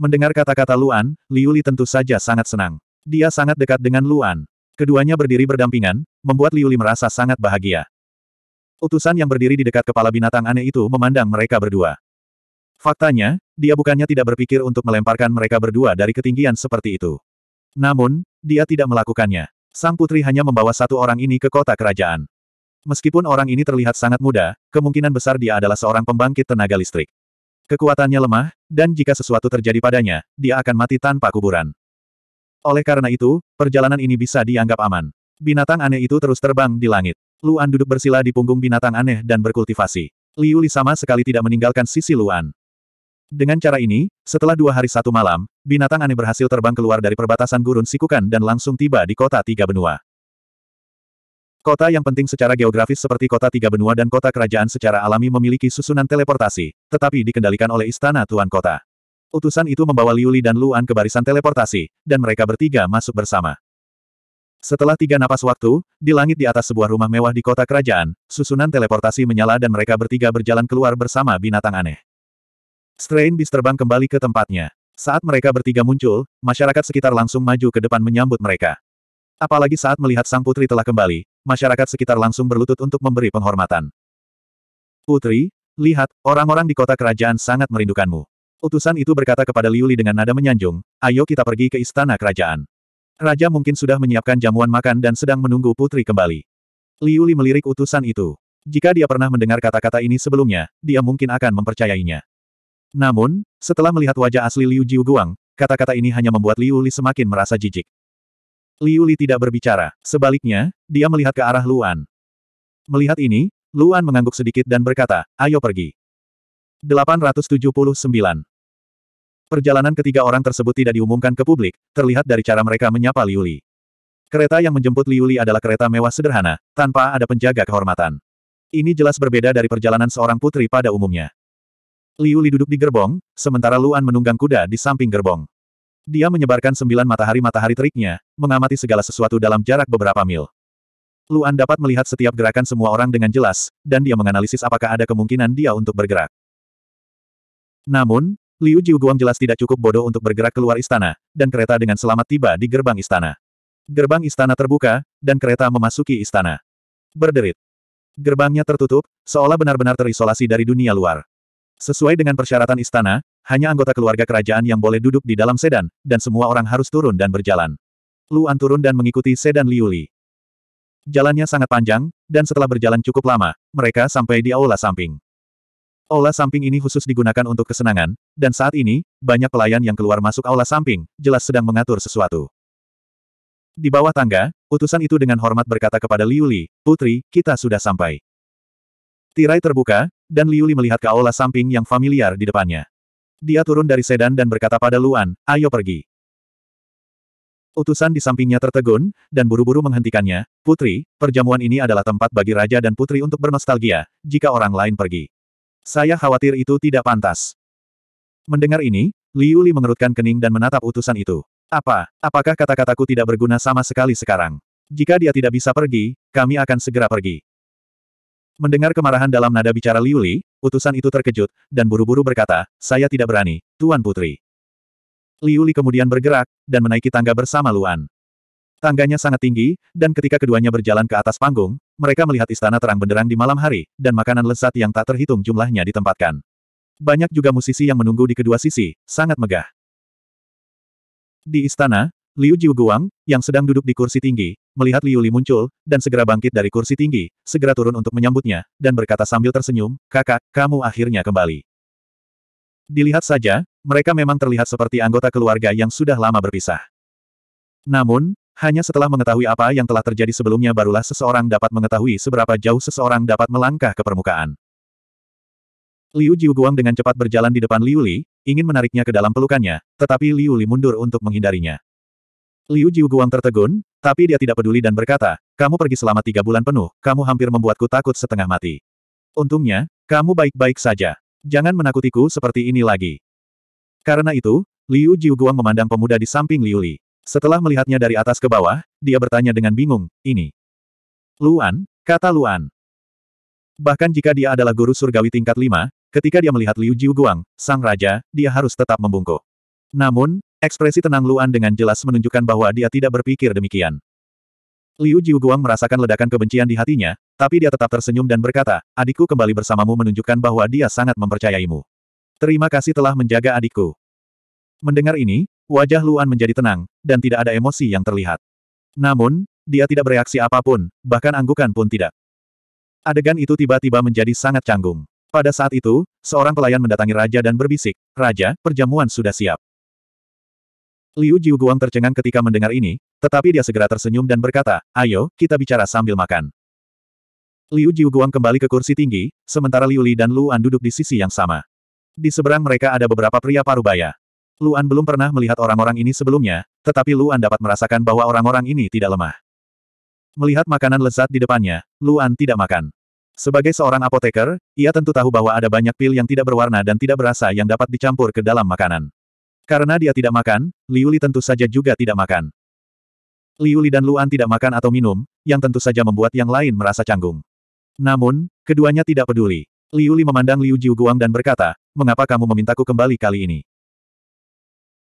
Mendengar kata-kata Luan, Liuli tentu saja sangat senang. Dia sangat dekat dengan Luan. Keduanya berdiri berdampingan, membuat Liuli merasa sangat bahagia. Utusan yang berdiri di dekat kepala binatang aneh itu memandang mereka berdua. Faktanya, dia bukannya tidak berpikir untuk melemparkan mereka berdua dari ketinggian seperti itu. Namun, dia tidak melakukannya. Sang putri hanya membawa satu orang ini ke kota kerajaan. Meskipun orang ini terlihat sangat muda, kemungkinan besar dia adalah seorang pembangkit tenaga listrik. Kekuatannya lemah, dan jika sesuatu terjadi padanya, dia akan mati tanpa kuburan. Oleh karena itu, perjalanan ini bisa dianggap aman. Binatang aneh itu terus terbang di langit. Luan duduk bersila di punggung binatang aneh dan berkultivasi. Liu Li sama sekali tidak meninggalkan sisi Luan. Dengan cara ini, setelah dua hari satu malam, binatang aneh berhasil terbang keluar dari perbatasan gurun Sikukan dan langsung tiba di kota tiga benua. Kota yang penting secara geografis seperti kota tiga benua dan kota kerajaan secara alami memiliki susunan teleportasi, tetapi dikendalikan oleh istana tuan kota. Utusan itu membawa Liuli dan Luan ke barisan teleportasi, dan mereka bertiga masuk bersama. Setelah tiga napas waktu, di langit di atas sebuah rumah mewah di kota kerajaan, susunan teleportasi menyala dan mereka bertiga berjalan keluar bersama binatang aneh. Strain Beast terbang kembali ke tempatnya. Saat mereka bertiga muncul, masyarakat sekitar langsung maju ke depan menyambut mereka. Apalagi saat melihat sang putri telah kembali, masyarakat sekitar langsung berlutut untuk memberi penghormatan. Putri, lihat, orang-orang di kota kerajaan sangat merindukanmu. Utusan itu berkata kepada Liuli dengan nada menyanjung, ayo kita pergi ke istana kerajaan. Raja mungkin sudah menyiapkan jamuan makan dan sedang menunggu putri kembali. Liuli melirik utusan itu. Jika dia pernah mendengar kata-kata ini sebelumnya, dia mungkin akan mempercayainya. Namun, setelah melihat wajah asli Liu Jiuguang, kata-kata ini hanya membuat Liu Li semakin merasa jijik. Liu Li tidak berbicara, sebaliknya, dia melihat ke arah Luan. Melihat ini, Luan mengangguk sedikit dan berkata, ayo pergi. 879. Perjalanan ketiga orang tersebut tidak diumumkan ke publik, terlihat dari cara mereka menyapa Liu Li. Kereta yang menjemput Liu Li adalah kereta mewah sederhana, tanpa ada penjaga kehormatan. Ini jelas berbeda dari perjalanan seorang putri pada umumnya. Liu Li duduk di gerbong, sementara Luan menunggang kuda di samping gerbong. Dia menyebarkan sembilan matahari-matahari teriknya, mengamati segala sesuatu dalam jarak beberapa mil. Luan dapat melihat setiap gerakan semua orang dengan jelas, dan dia menganalisis apakah ada kemungkinan dia untuk bergerak. Namun, Liu Jiuguang jelas tidak cukup bodoh untuk bergerak keluar istana, dan kereta dengan selamat tiba di gerbang istana. Gerbang istana terbuka, dan kereta memasuki istana. Berderit. Gerbangnya tertutup, seolah benar-benar terisolasi dari dunia luar. Sesuai dengan persyaratan istana, hanya anggota keluarga kerajaan yang boleh duduk di dalam sedan, dan semua orang harus turun dan berjalan. Luan turun dan mengikuti sedan Liuli. Jalannya sangat panjang, dan setelah berjalan cukup lama, mereka sampai di aula samping. Aula samping ini khusus digunakan untuk kesenangan, dan saat ini, banyak pelayan yang keluar masuk aula samping, jelas sedang mengatur sesuatu. Di bawah tangga, utusan itu dengan hormat berkata kepada Liuli, Putri, kita sudah sampai. Tirai terbuka, dan Liu Li melihat ke aula samping yang familiar di depannya. Dia turun dari sedan dan berkata pada Luan, ayo pergi. Utusan di sampingnya tertegun, dan buru-buru menghentikannya, Putri, perjamuan ini adalah tempat bagi raja dan putri untuk bernostalgia, jika orang lain pergi. Saya khawatir itu tidak pantas. Mendengar ini, Liu Li mengerutkan kening dan menatap utusan itu. Apa, apakah kata-kataku tidak berguna sama sekali sekarang? Jika dia tidak bisa pergi, kami akan segera pergi. Mendengar kemarahan dalam nada bicara Liu Li, utusan itu terkejut, dan buru-buru berkata, saya tidak berani, Tuan Putri. Liu Li kemudian bergerak, dan menaiki tangga bersama Luan. Tangganya sangat tinggi, dan ketika keduanya berjalan ke atas panggung, mereka melihat istana terang benderang di malam hari, dan makanan lezat yang tak terhitung jumlahnya ditempatkan. Banyak juga musisi yang menunggu di kedua sisi, sangat megah. Di istana, Liu Guang, yang sedang duduk di kursi tinggi, melihat Liu Li muncul, dan segera bangkit dari kursi tinggi, segera turun untuk menyambutnya, dan berkata sambil tersenyum, kakak, kamu akhirnya kembali. Dilihat saja, mereka memang terlihat seperti anggota keluarga yang sudah lama berpisah. Namun, hanya setelah mengetahui apa yang telah terjadi sebelumnya barulah seseorang dapat mengetahui seberapa jauh seseorang dapat melangkah ke permukaan. Liu Guang dengan cepat berjalan di depan Liu Li, ingin menariknya ke dalam pelukannya, tetapi Liu Li mundur untuk menghindarinya. Liu Jiuguang tertegun, tapi dia tidak peduli dan berkata, kamu pergi selama tiga bulan penuh, kamu hampir membuatku takut setengah mati. Untungnya, kamu baik-baik saja. Jangan menakutiku seperti ini lagi. Karena itu, Liu Jiuguang memandang pemuda di samping Liu Li. Setelah melihatnya dari atas ke bawah, dia bertanya dengan bingung, ini. Luan, kata Luan. Bahkan jika dia adalah guru surgawi tingkat lima, ketika dia melihat Liu Jiuguang, sang raja, dia harus tetap membungkuk. Namun, Ekspresi tenang Luan dengan jelas menunjukkan bahwa dia tidak berpikir demikian. Liu Jiuguang merasakan ledakan kebencian di hatinya, tapi dia tetap tersenyum dan berkata, adikku kembali bersamamu menunjukkan bahwa dia sangat mempercayaimu. Terima kasih telah menjaga adikku. Mendengar ini, wajah Luan menjadi tenang, dan tidak ada emosi yang terlihat. Namun, dia tidak bereaksi apapun, bahkan anggukan pun tidak. Adegan itu tiba-tiba menjadi sangat canggung. Pada saat itu, seorang pelayan mendatangi raja dan berbisik, Raja, perjamuan sudah siap. Liu Jiuguang tercengang ketika mendengar ini, tetapi dia segera tersenyum dan berkata, ayo, kita bicara sambil makan. Liu Jiuguang kembali ke kursi tinggi, sementara Liu Li dan Luan duduk di sisi yang sama. Di seberang mereka ada beberapa pria parubaya. Luan belum pernah melihat orang-orang ini sebelumnya, tetapi Luan dapat merasakan bahwa orang-orang ini tidak lemah. Melihat makanan lezat di depannya, Luan tidak makan. Sebagai seorang apoteker, ia tentu tahu bahwa ada banyak pil yang tidak berwarna dan tidak berasa yang dapat dicampur ke dalam makanan. Karena dia tidak makan, Liuli tentu saja juga tidak makan. Liuli dan Luan tidak makan atau minum, yang tentu saja membuat yang lain merasa canggung. Namun, keduanya tidak peduli. Liuli memandang Liu Jiuguang dan berkata, mengapa kamu memintaku kembali kali ini?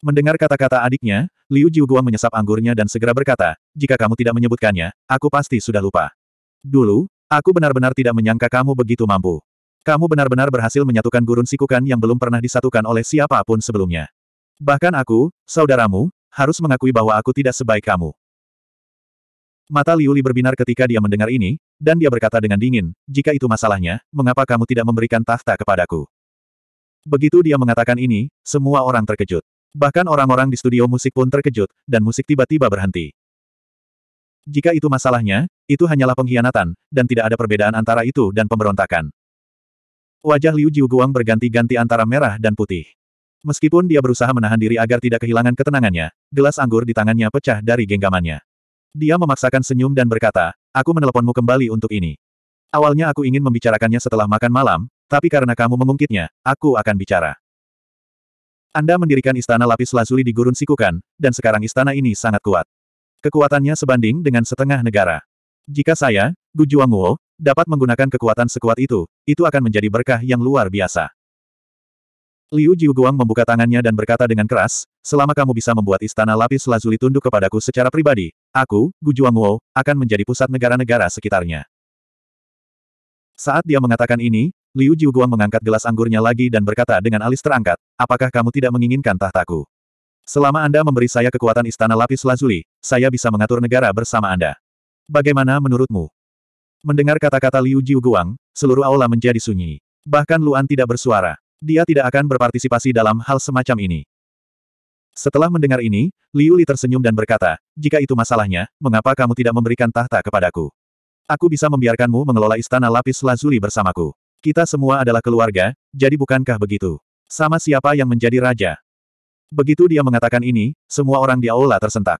Mendengar kata-kata adiknya, Liu Jiuguang menyesap anggurnya dan segera berkata, jika kamu tidak menyebutkannya, aku pasti sudah lupa. Dulu, aku benar-benar tidak menyangka kamu begitu mampu. Kamu benar-benar berhasil menyatukan gurun sikukan yang belum pernah disatukan oleh siapapun sebelumnya. Bahkan aku, saudaramu, harus mengakui bahwa aku tidak sebaik kamu. Mata Liuli berbinar ketika dia mendengar ini, dan dia berkata dengan dingin, jika itu masalahnya, mengapa kamu tidak memberikan tahta kepadaku? Begitu dia mengatakan ini, semua orang terkejut. Bahkan orang-orang di studio musik pun terkejut, dan musik tiba-tiba berhenti. Jika itu masalahnya, itu hanyalah pengkhianatan, dan tidak ada perbedaan antara itu dan pemberontakan. Wajah Liu Jiuguang berganti-ganti antara merah dan putih. Meskipun dia berusaha menahan diri agar tidak kehilangan ketenangannya, gelas anggur di tangannya pecah dari genggamannya. Dia memaksakan senyum dan berkata, aku meneleponmu kembali untuk ini. Awalnya aku ingin membicarakannya setelah makan malam, tapi karena kamu mengungkitnya, aku akan bicara. Anda mendirikan istana lapis lazuli di gurun Sikukan, dan sekarang istana ini sangat kuat. Kekuatannya sebanding dengan setengah negara. Jika saya, Gu Gujuanguo, dapat menggunakan kekuatan sekuat itu, itu akan menjadi berkah yang luar biasa. Liu Jiuguang membuka tangannya dan berkata dengan keras, selama kamu bisa membuat istana lapis lazuli tunduk kepadaku secara pribadi, aku, Gujuanguo, akan menjadi pusat negara-negara sekitarnya. Saat dia mengatakan ini, Liu Jiuguang mengangkat gelas anggurnya lagi dan berkata dengan alis terangkat, apakah kamu tidak menginginkan tahtaku? Selama Anda memberi saya kekuatan istana lapis lazuli, saya bisa mengatur negara bersama Anda. Bagaimana menurutmu? Mendengar kata-kata Liu Jiuguang, seluruh aula menjadi sunyi. Bahkan Luan tidak bersuara. Dia tidak akan berpartisipasi dalam hal semacam ini. Setelah mendengar ini, Liu Li tersenyum dan berkata, jika itu masalahnya, mengapa kamu tidak memberikan tahta kepadaku? Aku bisa membiarkanmu mengelola istana lapis lazuli bersamaku. Kita semua adalah keluarga, jadi bukankah begitu? Sama siapa yang menjadi raja? Begitu dia mengatakan ini, semua orang di aula tersentak.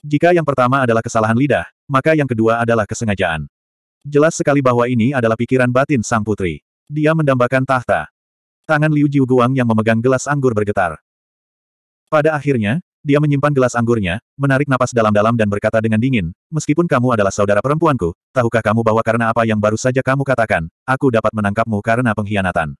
Jika yang pertama adalah kesalahan lidah, maka yang kedua adalah kesengajaan. Jelas sekali bahwa ini adalah pikiran batin sang putri. Dia mendambakan tahta. Tangan Liu Jiuguang yang memegang gelas anggur bergetar. Pada akhirnya, dia menyimpan gelas anggurnya, menarik napas dalam-dalam dan berkata dengan dingin, meskipun kamu adalah saudara perempuanku, tahukah kamu bahwa karena apa yang baru saja kamu katakan, aku dapat menangkapmu karena pengkhianatan.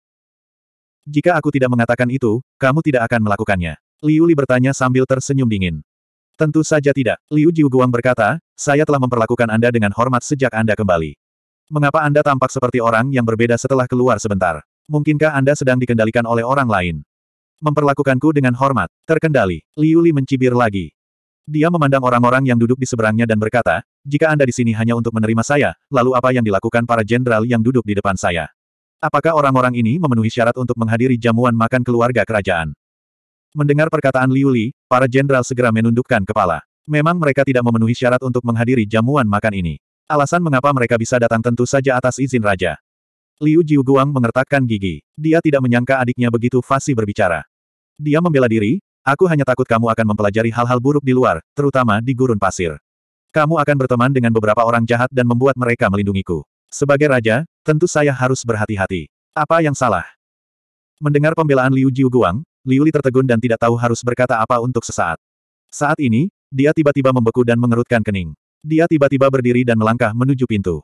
Jika aku tidak mengatakan itu, kamu tidak akan melakukannya. Liu Li bertanya sambil tersenyum dingin. Tentu saja tidak. Liu Jiuguang berkata, saya telah memperlakukan Anda dengan hormat sejak Anda kembali. Mengapa Anda tampak seperti orang yang berbeda setelah keluar sebentar? Mungkinkah Anda sedang dikendalikan oleh orang lain? Memperlakukanku dengan hormat, terkendali. Liu Li mencibir lagi. Dia memandang orang-orang yang duduk di seberangnya dan berkata, jika Anda di sini hanya untuk menerima saya, lalu apa yang dilakukan para jenderal yang duduk di depan saya? Apakah orang-orang ini memenuhi syarat untuk menghadiri jamuan makan keluarga kerajaan? Mendengar perkataan Liu Li, para jenderal segera menundukkan kepala. Memang mereka tidak memenuhi syarat untuk menghadiri jamuan makan ini. Alasan mengapa mereka bisa datang tentu saja atas izin raja. Liu Jiuguang mengertakkan gigi. Dia tidak menyangka adiknya begitu fasih berbicara. Dia membela diri, aku hanya takut kamu akan mempelajari hal-hal buruk di luar, terutama di gurun pasir. Kamu akan berteman dengan beberapa orang jahat dan membuat mereka melindungiku. Sebagai raja, tentu saya harus berhati-hati. Apa yang salah? Mendengar pembelaan Liu Jiuguang, Liu Li tertegun dan tidak tahu harus berkata apa untuk sesaat. Saat ini, dia tiba-tiba membeku dan mengerutkan kening. Dia tiba-tiba berdiri dan melangkah menuju pintu.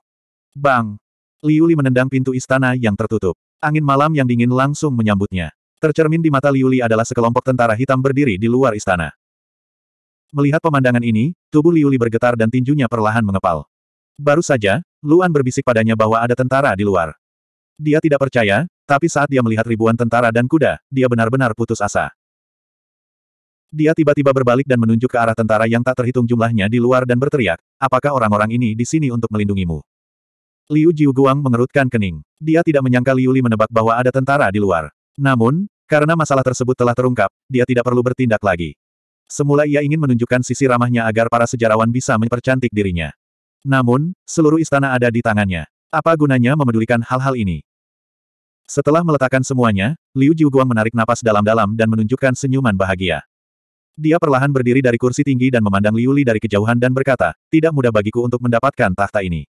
Bang! Liu Li menendang pintu istana yang tertutup. Angin malam yang dingin langsung menyambutnya. Tercermin di mata Liu Li adalah sekelompok tentara hitam berdiri di luar istana. Melihat pemandangan ini, tubuh Liu Li bergetar dan tinjunya perlahan mengepal. Baru saja, Luan berbisik padanya bahwa ada tentara di luar. Dia tidak percaya, tapi saat dia melihat ribuan tentara dan kuda, dia benar-benar putus asa. Dia tiba-tiba berbalik dan menunjuk ke arah tentara yang tak terhitung jumlahnya di luar dan berteriak, apakah orang-orang ini di sini untuk melindungimu? Liu Jiuguang mengerutkan kening. Dia tidak menyangka Liu Li menebak bahwa ada tentara di luar. Namun, karena masalah tersebut telah terungkap, dia tidak perlu bertindak lagi. Semula ia ingin menunjukkan sisi ramahnya agar para sejarawan bisa mempercantik dirinya. Namun, seluruh istana ada di tangannya. Apa gunanya memedulikan hal-hal ini? Setelah meletakkan semuanya, Liu Jiuguang menarik napas dalam-dalam dan menunjukkan senyuman bahagia. Dia perlahan berdiri dari kursi tinggi dan memandang Liu Li dari kejauhan dan berkata, tidak mudah bagiku untuk mendapatkan tahta ini.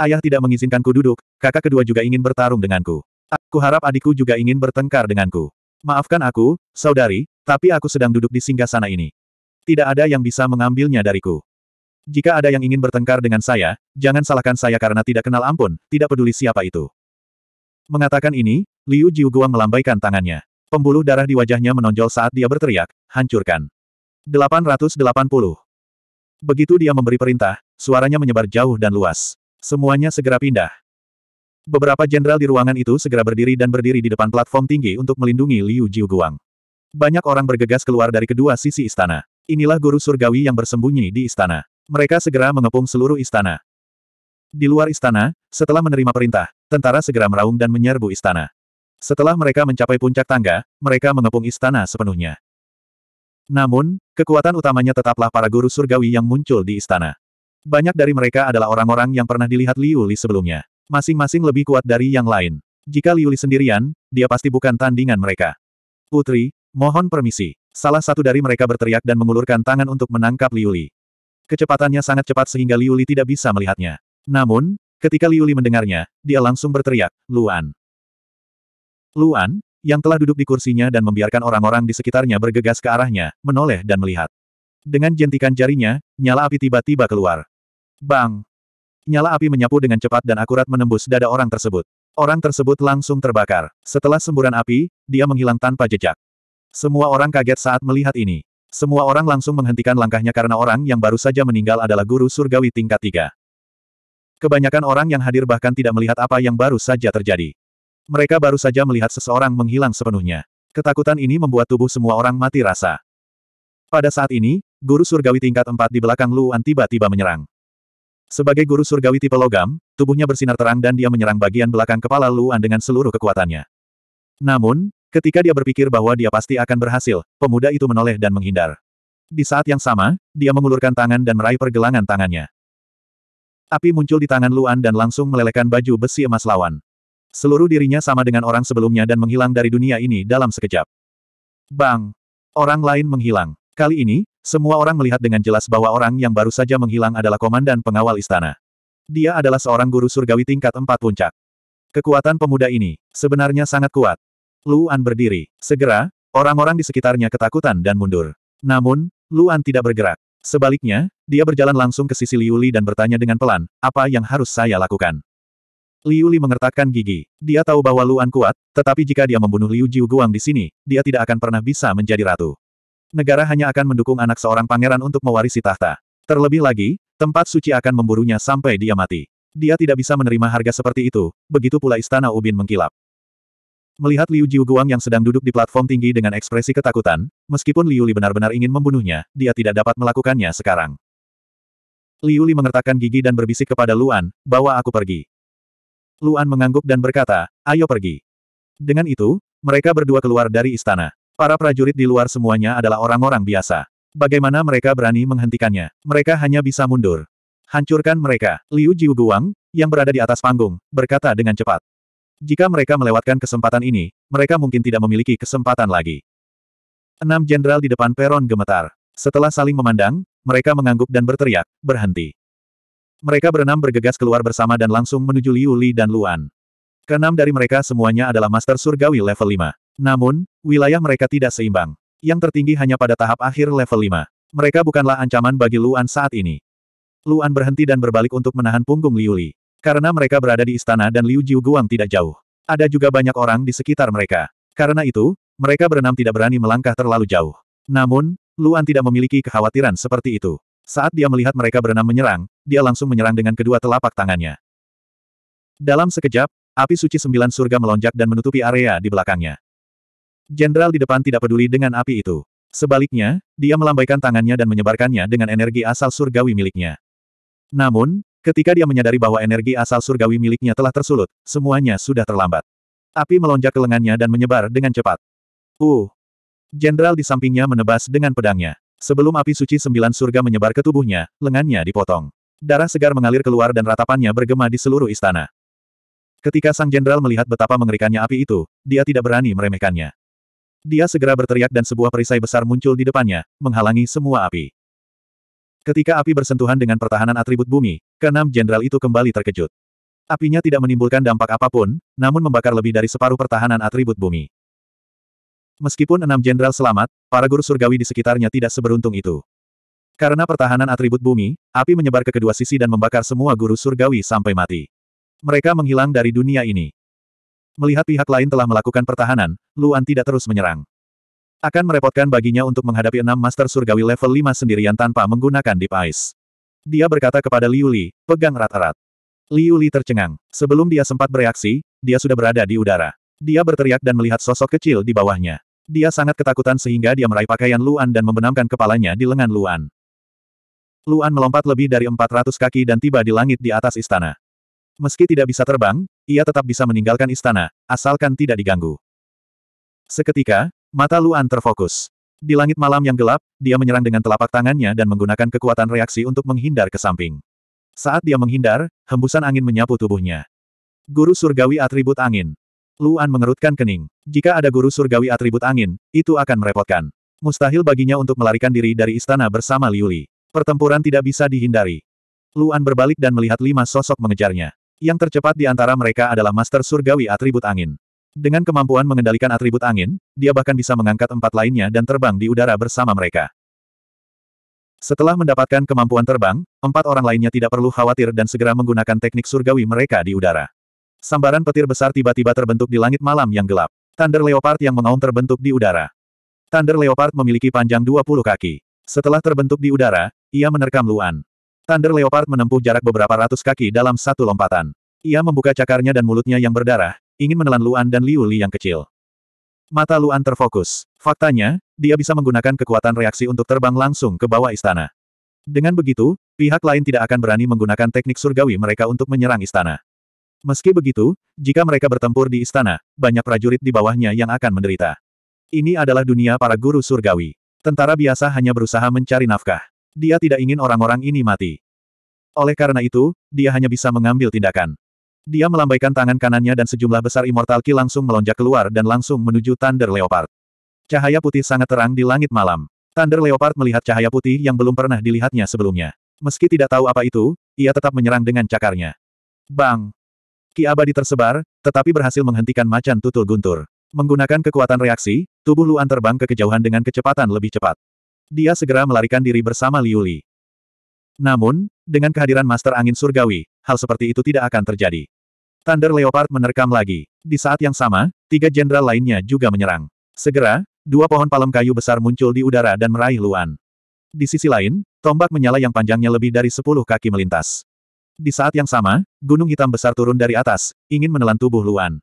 Ayah tidak mengizinkanku duduk, kakak kedua juga ingin bertarung denganku. Aku harap adikku juga ingin bertengkar denganku. Maafkan aku, saudari, tapi aku sedang duduk di singgah sana ini. Tidak ada yang bisa mengambilnya dariku. Jika ada yang ingin bertengkar dengan saya, jangan salahkan saya karena tidak kenal ampun, tidak peduli siapa itu. Mengatakan ini, Liu Jiuguang melambaikan tangannya. Pembuluh darah di wajahnya menonjol saat dia berteriak, hancurkan. 880. Begitu dia memberi perintah, suaranya menyebar jauh dan luas. Semuanya segera pindah. Beberapa jenderal di ruangan itu segera berdiri dan berdiri di depan platform tinggi untuk melindungi Liu Jiuguang. Banyak orang bergegas keluar dari kedua sisi istana. Inilah guru surgawi yang bersembunyi di istana. Mereka segera mengepung seluruh istana. Di luar istana, setelah menerima perintah, tentara segera meraung dan menyerbu istana. Setelah mereka mencapai puncak tangga, mereka mengepung istana sepenuhnya. Namun, kekuatan utamanya tetaplah para guru surgawi yang muncul di istana. Banyak dari mereka adalah orang-orang yang pernah dilihat Liu Li sebelumnya. Masing-masing lebih kuat dari yang lain. Jika Liu Li sendirian, dia pasti bukan tandingan mereka. Putri, mohon permisi. Salah satu dari mereka berteriak dan mengulurkan tangan untuk menangkap Liu Li. Kecepatannya sangat cepat sehingga Liu Li tidak bisa melihatnya. Namun, ketika Liu Li mendengarnya, dia langsung berteriak, Luan. Luan, yang telah duduk di kursinya dan membiarkan orang-orang di sekitarnya bergegas ke arahnya, menoleh dan melihat. Dengan jentikan jarinya, nyala api tiba-tiba keluar. Bang! Nyala api menyapu dengan cepat dan akurat menembus dada orang tersebut. Orang tersebut langsung terbakar. Setelah semburan api, dia menghilang tanpa jejak. Semua orang kaget saat melihat ini. Semua orang langsung menghentikan langkahnya karena orang yang baru saja meninggal adalah guru surgawi tingkat tiga. Kebanyakan orang yang hadir bahkan tidak melihat apa yang baru saja terjadi. Mereka baru saja melihat seseorang menghilang sepenuhnya. Ketakutan ini membuat tubuh semua orang mati rasa. Pada saat ini, guru surgawi tingkat empat di belakang Luan tiba-tiba menyerang. Sebagai guru surgawi tipe logam, tubuhnya bersinar terang dan dia menyerang bagian belakang kepala Luan dengan seluruh kekuatannya. Namun, ketika dia berpikir bahwa dia pasti akan berhasil, pemuda itu menoleh dan menghindar. Di saat yang sama, dia mengulurkan tangan dan meraih pergelangan tangannya. Api muncul di tangan Luan dan langsung melelehkan baju besi emas lawan. Seluruh dirinya sama dengan orang sebelumnya dan menghilang dari dunia ini dalam sekejap. Bang! Orang lain menghilang. Kali ini, semua orang melihat dengan jelas bahwa orang yang baru saja menghilang adalah komandan pengawal istana. Dia adalah seorang guru surgawi tingkat empat puncak. Kekuatan pemuda ini, sebenarnya sangat kuat. Luan berdiri. Segera, orang-orang di sekitarnya ketakutan dan mundur. Namun, Luan tidak bergerak. Sebaliknya, dia berjalan langsung ke sisi Liuli dan bertanya dengan pelan, apa yang harus saya lakukan? Liuli mengertakkan gigi. Dia tahu bahwa Luan kuat, tetapi jika dia membunuh Liu Jiuguang di sini, dia tidak akan pernah bisa menjadi ratu. Negara hanya akan mendukung anak seorang pangeran untuk mewarisi tahta. Terlebih lagi, tempat suci akan memburunya sampai dia mati. Dia tidak bisa menerima harga seperti itu, begitu pula istana Ubin mengkilap. Melihat Liu Jiuguang yang sedang duduk di platform tinggi dengan ekspresi ketakutan, meskipun Liu Li benar-benar ingin membunuhnya, dia tidak dapat melakukannya sekarang. Liu Li mengertakkan gigi dan berbisik kepada Luan, bawa aku pergi. Luan mengangguk dan berkata, ayo pergi. Dengan itu, mereka berdua keluar dari istana. Para prajurit di luar semuanya adalah orang-orang biasa. Bagaimana mereka berani menghentikannya? Mereka hanya bisa mundur. Hancurkan mereka. Liu Jiuguang, yang berada di atas panggung, berkata dengan cepat. Jika mereka melewatkan kesempatan ini, mereka mungkin tidak memiliki kesempatan lagi. Enam jenderal di depan peron gemetar. Setelah saling memandang, mereka mengangguk dan berteriak, berhenti. Mereka berenam bergegas keluar bersama dan langsung menuju Liu Li dan Luan. Keenam dari mereka semuanya adalah Master Surgawi level 5. Namun, wilayah mereka tidak seimbang. Yang tertinggi hanya pada tahap akhir level 5. Mereka bukanlah ancaman bagi Luan saat ini. Luan berhenti dan berbalik untuk menahan punggung Liu Li. Karena mereka berada di istana dan Liu Jiu tidak jauh. Ada juga banyak orang di sekitar mereka. Karena itu, mereka berenam tidak berani melangkah terlalu jauh. Namun, Luan tidak memiliki kekhawatiran seperti itu. Saat dia melihat mereka berenam menyerang, dia langsung menyerang dengan kedua telapak tangannya. Dalam sekejap, api suci sembilan surga melonjak dan menutupi area di belakangnya. Jenderal di depan tidak peduli dengan api itu. Sebaliknya, dia melambaikan tangannya dan menyebarkannya dengan energi asal surgawi miliknya. Namun, ketika dia menyadari bahwa energi asal surgawi miliknya telah tersulut, semuanya sudah terlambat. Api melonjak ke lengannya dan menyebar dengan cepat. Uh! Jenderal di sampingnya menebas dengan pedangnya. Sebelum api suci sembilan surga menyebar ke tubuhnya, lengannya dipotong. Darah segar mengalir keluar dan ratapannya bergema di seluruh istana. Ketika sang jenderal melihat betapa mengerikannya api itu, dia tidak berani meremehkannya. Dia segera berteriak dan sebuah perisai besar muncul di depannya, menghalangi semua api. Ketika api bersentuhan dengan pertahanan atribut bumi, keenam jenderal itu kembali terkejut. Apinya tidak menimbulkan dampak apapun, namun membakar lebih dari separuh pertahanan atribut bumi. Meskipun enam jenderal selamat, para guru surgawi di sekitarnya tidak seberuntung itu. Karena pertahanan atribut bumi, api menyebar ke kedua sisi dan membakar semua guru surgawi sampai mati. Mereka menghilang dari dunia ini. Melihat pihak lain telah melakukan pertahanan, Luan tidak terus menyerang. Akan merepotkan baginya untuk menghadapi enam Master Surgawi level 5 sendirian tanpa menggunakan Deep Ice. Dia berkata kepada Liu Li, pegang rat-rat. Liu Li tercengang. Sebelum dia sempat bereaksi, dia sudah berada di udara. Dia berteriak dan melihat sosok kecil di bawahnya. Dia sangat ketakutan sehingga dia meraih pakaian Luan dan membenamkan kepalanya di lengan Luan. Luan melompat lebih dari 400 kaki dan tiba di langit di atas istana. Meski tidak bisa terbang, ia tetap bisa meninggalkan istana, asalkan tidak diganggu. Seketika, mata Luan terfokus. Di langit malam yang gelap, dia menyerang dengan telapak tangannya dan menggunakan kekuatan reaksi untuk menghindar ke samping. Saat dia menghindar, hembusan angin menyapu tubuhnya. Guru surgawi atribut angin. Luan mengerutkan kening. Jika ada guru surgawi atribut angin, itu akan merepotkan. Mustahil baginya untuk melarikan diri dari istana bersama Liuli. Pertempuran tidak bisa dihindari. Luan berbalik dan melihat lima sosok mengejarnya. Yang tercepat di antara mereka adalah Master Surgawi Atribut Angin. Dengan kemampuan mengendalikan atribut angin, dia bahkan bisa mengangkat empat lainnya dan terbang di udara bersama mereka. Setelah mendapatkan kemampuan terbang, empat orang lainnya tidak perlu khawatir dan segera menggunakan teknik surgawi mereka di udara. Sambaran petir besar tiba-tiba terbentuk di langit malam yang gelap. Thunder Leopard yang mengaum terbentuk di udara. Thunder Leopard memiliki panjang 20 kaki. Setelah terbentuk di udara, ia menerkam Luan. Thunder Leopard menempuh jarak beberapa ratus kaki dalam satu lompatan. Ia membuka cakarnya dan mulutnya yang berdarah, ingin menelan Luan dan Liu Li yang kecil. Mata Luan terfokus. Faktanya, dia bisa menggunakan kekuatan reaksi untuk terbang langsung ke bawah istana. Dengan begitu, pihak lain tidak akan berani menggunakan teknik surgawi mereka untuk menyerang istana. Meski begitu, jika mereka bertempur di istana, banyak prajurit di bawahnya yang akan menderita. Ini adalah dunia para guru surgawi. Tentara biasa hanya berusaha mencari nafkah. Dia tidak ingin orang-orang ini mati. Oleh karena itu, dia hanya bisa mengambil tindakan. Dia melambaikan tangan kanannya dan sejumlah besar immortal ki langsung melonjak keluar dan langsung menuju Thunder Leopard. Cahaya putih sangat terang di langit malam. Thunder Leopard melihat cahaya putih yang belum pernah dilihatnya sebelumnya. Meski tidak tahu apa itu, ia tetap menyerang dengan cakarnya. Bang! Ki abadi tersebar, tetapi berhasil menghentikan macan tutul guntur. Menggunakan kekuatan reaksi, tubuh Luan terbang ke kejauhan dengan kecepatan lebih cepat dia segera melarikan diri bersama Liuli. Namun, dengan kehadiran Master Angin Surgawi, hal seperti itu tidak akan terjadi. Thunder Leopard menerkam lagi. Di saat yang sama, tiga jenderal lainnya juga menyerang. Segera, dua pohon palem kayu besar muncul di udara dan meraih Luan. Di sisi lain, tombak menyala yang panjangnya lebih dari sepuluh kaki melintas. Di saat yang sama, gunung hitam besar turun dari atas, ingin menelan tubuh Luan.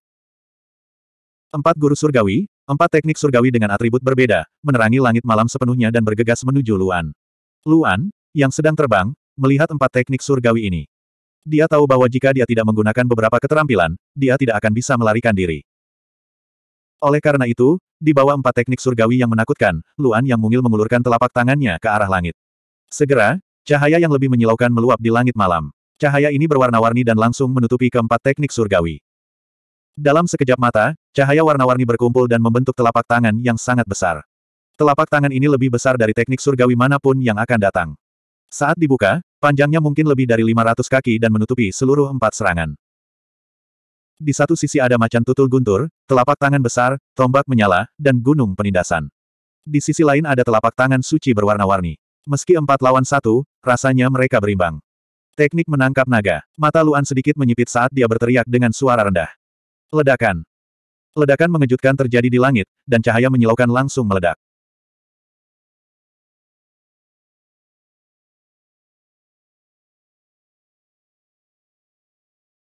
Empat guru surgawi, Empat teknik surgawi dengan atribut berbeda, menerangi langit malam sepenuhnya dan bergegas menuju Luan. Luan, yang sedang terbang, melihat empat teknik surgawi ini. Dia tahu bahwa jika dia tidak menggunakan beberapa keterampilan, dia tidak akan bisa melarikan diri. Oleh karena itu, di bawah empat teknik surgawi yang menakutkan, Luan yang mungil mengulurkan telapak tangannya ke arah langit. Segera, cahaya yang lebih menyilaukan meluap di langit malam. Cahaya ini berwarna-warni dan langsung menutupi keempat teknik surgawi. Dalam sekejap mata, cahaya warna-warni berkumpul dan membentuk telapak tangan yang sangat besar. Telapak tangan ini lebih besar dari teknik surgawi manapun yang akan datang. Saat dibuka, panjangnya mungkin lebih dari 500 kaki dan menutupi seluruh empat serangan. Di satu sisi ada macan tutul guntur, telapak tangan besar, tombak menyala, dan gunung penindasan. Di sisi lain ada telapak tangan suci berwarna-warni. Meski empat lawan satu, rasanya mereka berimbang. Teknik menangkap naga. Mata Luan sedikit menyipit saat dia berteriak dengan suara rendah. Ledakan. Ledakan mengejutkan terjadi di langit, dan cahaya menyilaukan langsung meledak.